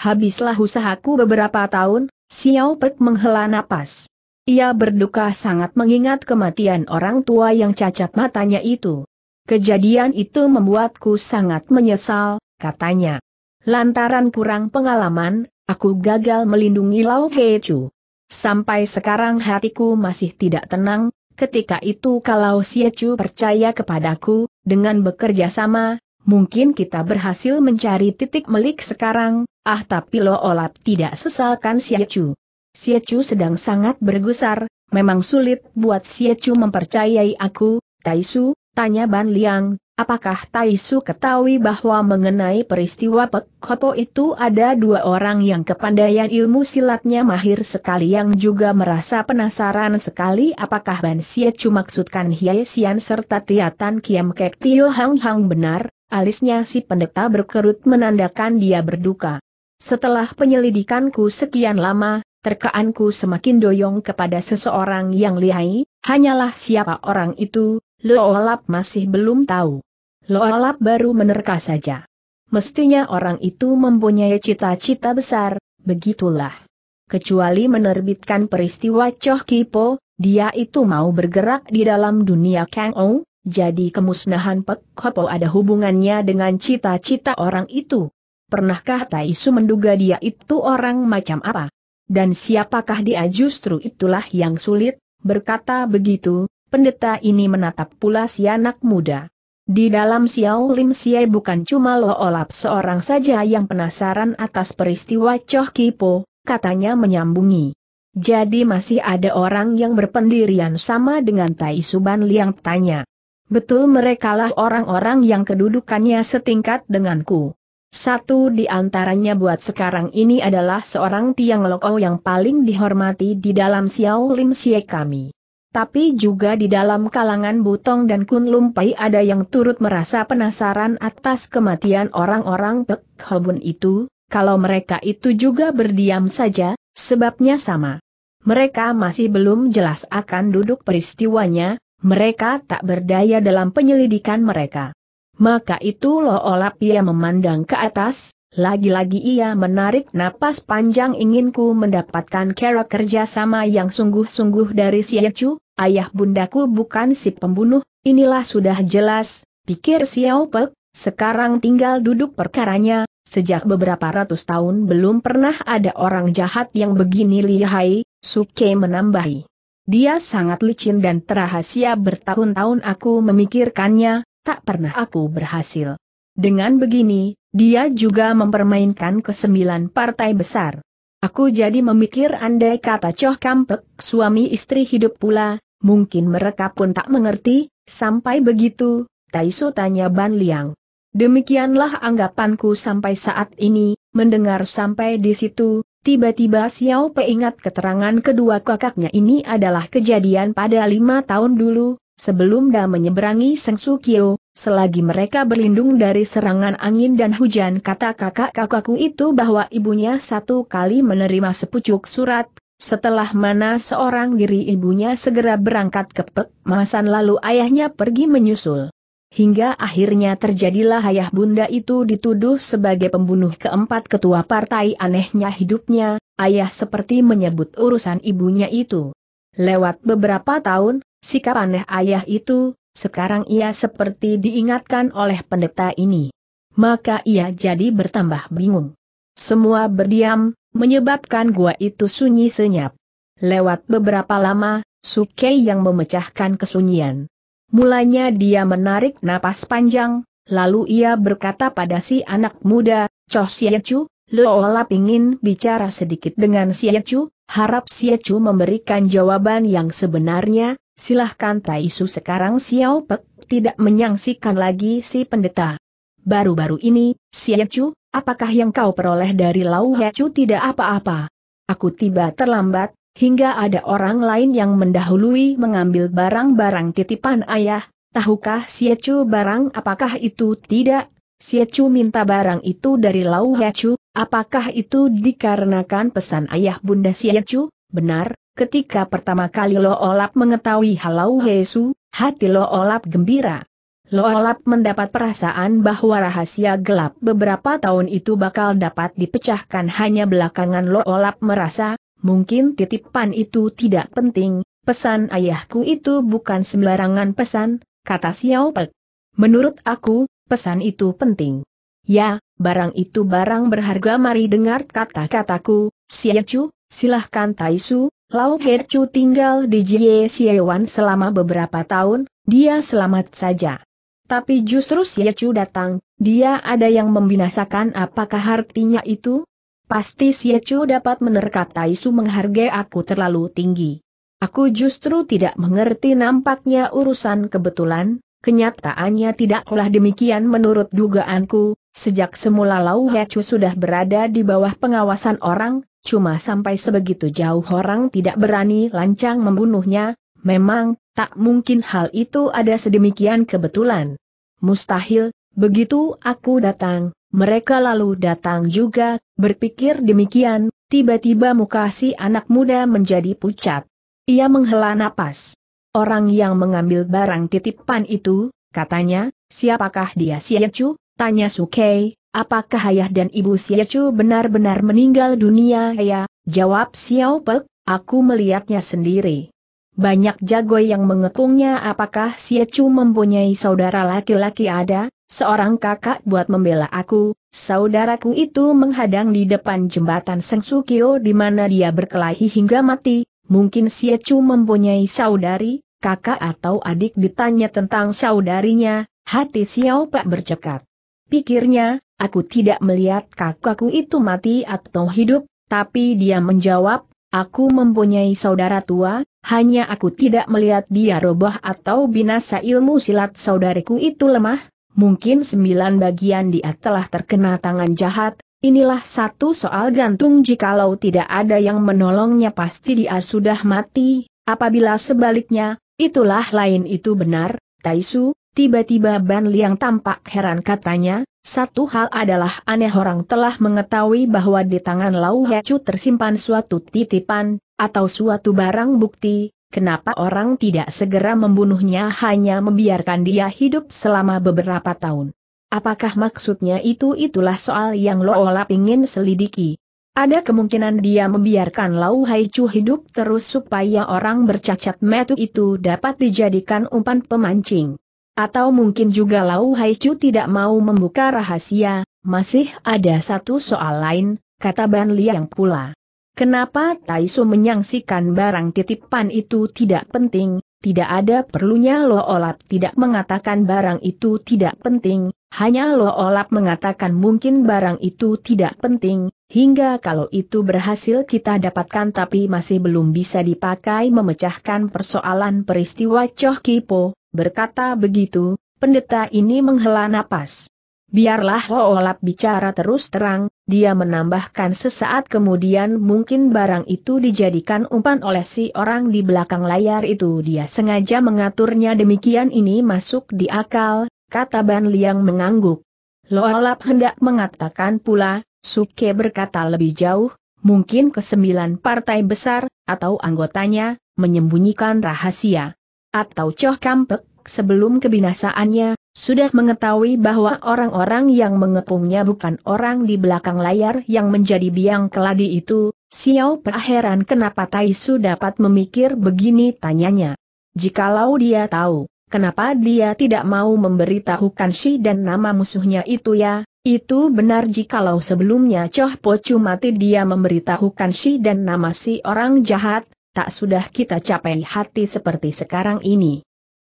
habislah usahaku beberapa tahun, Xiao Pek menghela napas. Ia berduka sangat mengingat kematian orang tua yang cacat matanya itu. Kejadian itu membuatku sangat menyesal, katanya. Lantaran kurang pengalaman, aku gagal melindungi Lau Hechu. Sampai sekarang hatiku masih tidak tenang, ketika itu kalau Siechu percaya kepadaku, dengan bekerja sama, mungkin kita berhasil mencari titik melik sekarang, ah tapi Lo Olap tidak sesalkan Siacu. Siacu sedang sangat bergusar, memang sulit buat Siacu mempercayai aku, Taisu, tanya Ban Liang, apakah Taisu ketahui bahwa mengenai peristiwa Pekopo itu ada dua orang yang kepandaian ilmu silatnya mahir sekali yang juga merasa penasaran sekali apakah Ban Siacu maksudkan Hiasian serta Tiatan Kiam Kek Tio Hang Hang benar, Alisnya si pendeta berkerut menandakan dia berduka. Setelah penyelidikanku sekian lama, terkaanku semakin doyong kepada seseorang yang lihai, hanyalah siapa orang itu, Loolap masih belum tahu. Loolap baru menerka saja. Mestinya orang itu mempunyai cita-cita besar, begitulah. Kecuali menerbitkan peristiwa Choh Kipo, dia itu mau bergerak di dalam dunia Kang Ou, jadi kemusnahan Pek Kopo ada hubungannya dengan cita-cita orang itu. Pernahkah Taisu menduga dia itu orang macam apa? Dan siapakah dia justru itulah yang sulit, berkata begitu, pendeta ini menatap pula si anak muda. Di dalam Xiao Lim Siai bukan cuma Lo Olap seorang saja yang penasaran atas peristiwa Choh Kipo, katanya menyambungi. Jadi masih ada orang yang berpendirian sama dengan Tai Ban Liang tanya. Betul merekalah orang-orang yang kedudukannya setingkat denganku. Satu di antaranya buat sekarang ini adalah seorang Tiang Loko yang paling dihormati di dalam Xiao Lim Xie kami. Tapi juga di dalam kalangan Butong dan Kun Lumpai ada yang turut merasa penasaran atas kematian orang-orang Pek Hobun itu, kalau mereka itu juga berdiam saja, sebabnya sama. Mereka masih belum jelas akan duduk peristiwanya, mereka tak berdaya dalam penyelidikan mereka. Maka itu loh olap ia memandang ke atas, lagi-lagi ia menarik napas panjang inginku mendapatkan kerja kerjasama yang sungguh-sungguh dari si Yechu, ayah bundaku bukan si pembunuh, inilah sudah jelas, pikir Xiao Pek, sekarang tinggal duduk perkaranya, sejak beberapa ratus tahun belum pernah ada orang jahat yang begini lihai, Suke menambahi. Dia sangat licin dan terahasia bertahun-tahun aku memikirkannya, tak pernah aku berhasil. Dengan begini, dia juga mempermainkan kesembilan partai besar. Aku jadi memikir andai kata Choh Kampek, suami istri hidup pula, mungkin mereka pun tak mengerti, sampai begitu, Taisu tanya Ban Liang. Demikianlah anggapanku sampai saat ini, mendengar sampai di situ, Tiba-tiba Xiao Pei ingat keterangan kedua kakaknya ini adalah kejadian pada lima tahun dulu, sebelum Da menyeberangi Sengsu Kyo, selagi mereka berlindung dari serangan angin dan hujan kata kakak-kakakku itu bahwa ibunya satu kali menerima sepucuk surat, setelah mana seorang diri ibunya segera berangkat ke Pek Masan lalu ayahnya pergi menyusul. Hingga akhirnya terjadilah ayah bunda itu dituduh sebagai pembunuh keempat ketua partai anehnya hidupnya, ayah seperti menyebut urusan ibunya itu. Lewat beberapa tahun, sikap aneh ayah itu, sekarang ia seperti diingatkan oleh pendeta ini. Maka ia jadi bertambah bingung. Semua berdiam, menyebabkan gua itu sunyi senyap. Lewat beberapa lama, Sukei yang memecahkan kesunyian Mulanya dia menarik napas panjang, lalu ia berkata pada si anak muda, Choh Siechu, Loola ingin bicara sedikit dengan Siechu, harap Siechu memberikan jawaban yang sebenarnya, silahkan Taisu sekarang Xiao Pek tidak menyangsikan lagi si pendeta. Baru-baru ini, Siechu, apakah yang kau peroleh dari Lau Hechu tidak apa-apa? Aku tiba terlambat, Hingga ada orang lain yang mendahului mengambil barang-barang titipan ayah, tahukah Siecu barang apakah itu tidak? Siecu minta barang itu dari Lau Hecu, apakah itu dikarenakan pesan ayah bunda Siecu? Benar, ketika pertama kali Lo Olap mengetahui Lau Hesu, hati Lo Olap gembira. Lo Loolap mendapat perasaan bahwa rahasia gelap beberapa tahun itu bakal dapat dipecahkan hanya belakangan Lo Loolap merasa, Mungkin titipan itu tidak penting, pesan ayahku itu bukan sembarangan pesan, kata Xiao Pek. Menurut aku, pesan itu penting. Ya, barang itu barang berharga mari dengar kata-kataku, Xie Chu, silahkan Taisu, Lau He Chu tinggal di Jie Wan selama beberapa tahun, dia selamat saja. Tapi justru Xie Chu datang, dia ada yang membinasakan apakah artinya itu? Pasti Siecu dapat menerka Taisu menghargai aku terlalu tinggi. Aku justru tidak mengerti nampaknya urusan kebetulan, kenyataannya tidaklah demikian menurut dugaanku, sejak semula Lau sudah berada di bawah pengawasan orang, cuma sampai sebegitu jauh orang tidak berani lancang membunuhnya, memang, tak mungkin hal itu ada sedemikian kebetulan. Mustahil, begitu aku datang, mereka lalu datang juga, berpikir demikian, tiba-tiba muka si anak muda menjadi pucat. Ia menghela napas. Orang yang mengambil barang titipan itu, katanya, siapakah dia Siecu? Tanya Sukei, apakah ayah dan ibu Siecu benar-benar meninggal dunia ya? Jawab Xiao Pek, aku melihatnya sendiri. Banyak jago yang mengepungnya apakah Siecu mempunyai saudara laki-laki ada? Seorang kakak buat membela aku, saudaraku itu menghadang di depan jembatan Sengsukyo di mana dia berkelahi hingga mati, mungkin Siechu mempunyai saudari, kakak atau adik ditanya tentang saudarinya, hati Xiao Pak bercekat. Pikirnya, aku tidak melihat kakakku itu mati atau hidup, tapi dia menjawab, aku mempunyai saudara tua, hanya aku tidak melihat dia roboh atau binasa ilmu silat saudariku itu lemah, mungkin sembilan bagian dia telah terkena tangan jahat, inilah satu soal gantung jikalau tidak ada yang menolongnya pasti dia sudah mati, apabila sebaliknya, itulah lain itu benar, Taisu, tiba-tiba Ban Liang tampak heran katanya, satu hal adalah aneh orang telah mengetahui bahwa di tangan Lau Hecu tersimpan suatu titipan, atau suatu barang bukti, kenapa orang tidak segera membunuhnya hanya membiarkan dia hidup selama beberapa tahun. Apakah maksudnya itu itulah soal yang Loola ingin selidiki. Ada kemungkinan dia membiarkan Lau Hai Chu hidup terus supaya orang bercacat metu itu dapat dijadikan umpan pemancing. Atau mungkin juga Lau Hai Chu tidak mau membuka rahasia, masih ada satu soal lain, kata Ban Liang pula. Kenapa Taisu menyangsikan barang titipan itu tidak penting, tidak ada perlunya Lo Olap tidak mengatakan barang itu tidak penting, hanya Lo Olap mengatakan mungkin barang itu tidak penting, hingga kalau itu berhasil kita dapatkan tapi masih belum bisa dipakai memecahkan persoalan peristiwa Choh Kipo, berkata begitu, pendeta ini menghela napas. Biarlah Hoolap bicara terus terang, dia menambahkan sesaat kemudian mungkin barang itu dijadikan umpan oleh si orang di belakang layar itu dia sengaja mengaturnya demikian ini masuk di akal, kata Ban Liang mengangguk. Hoolap hendak mengatakan pula, Suke berkata lebih jauh, mungkin kesembilan partai besar, atau anggotanya, menyembunyikan rahasia. Atau Choh Kampek sebelum kebinasaannya, sudah mengetahui bahwa orang-orang yang mengepungnya bukan orang di belakang layar yang menjadi biang keladi itu, Xiao Pe heran kenapa Tai Su dapat memikir begini tanyanya. Jikalau dia tahu, kenapa dia tidak mau memberitahukan si dan nama musuhnya itu ya, itu benar jikalau sebelumnya Choh Pocu mati dia memberitahukan si dan nama si orang jahat, tak sudah kita capai hati seperti sekarang ini.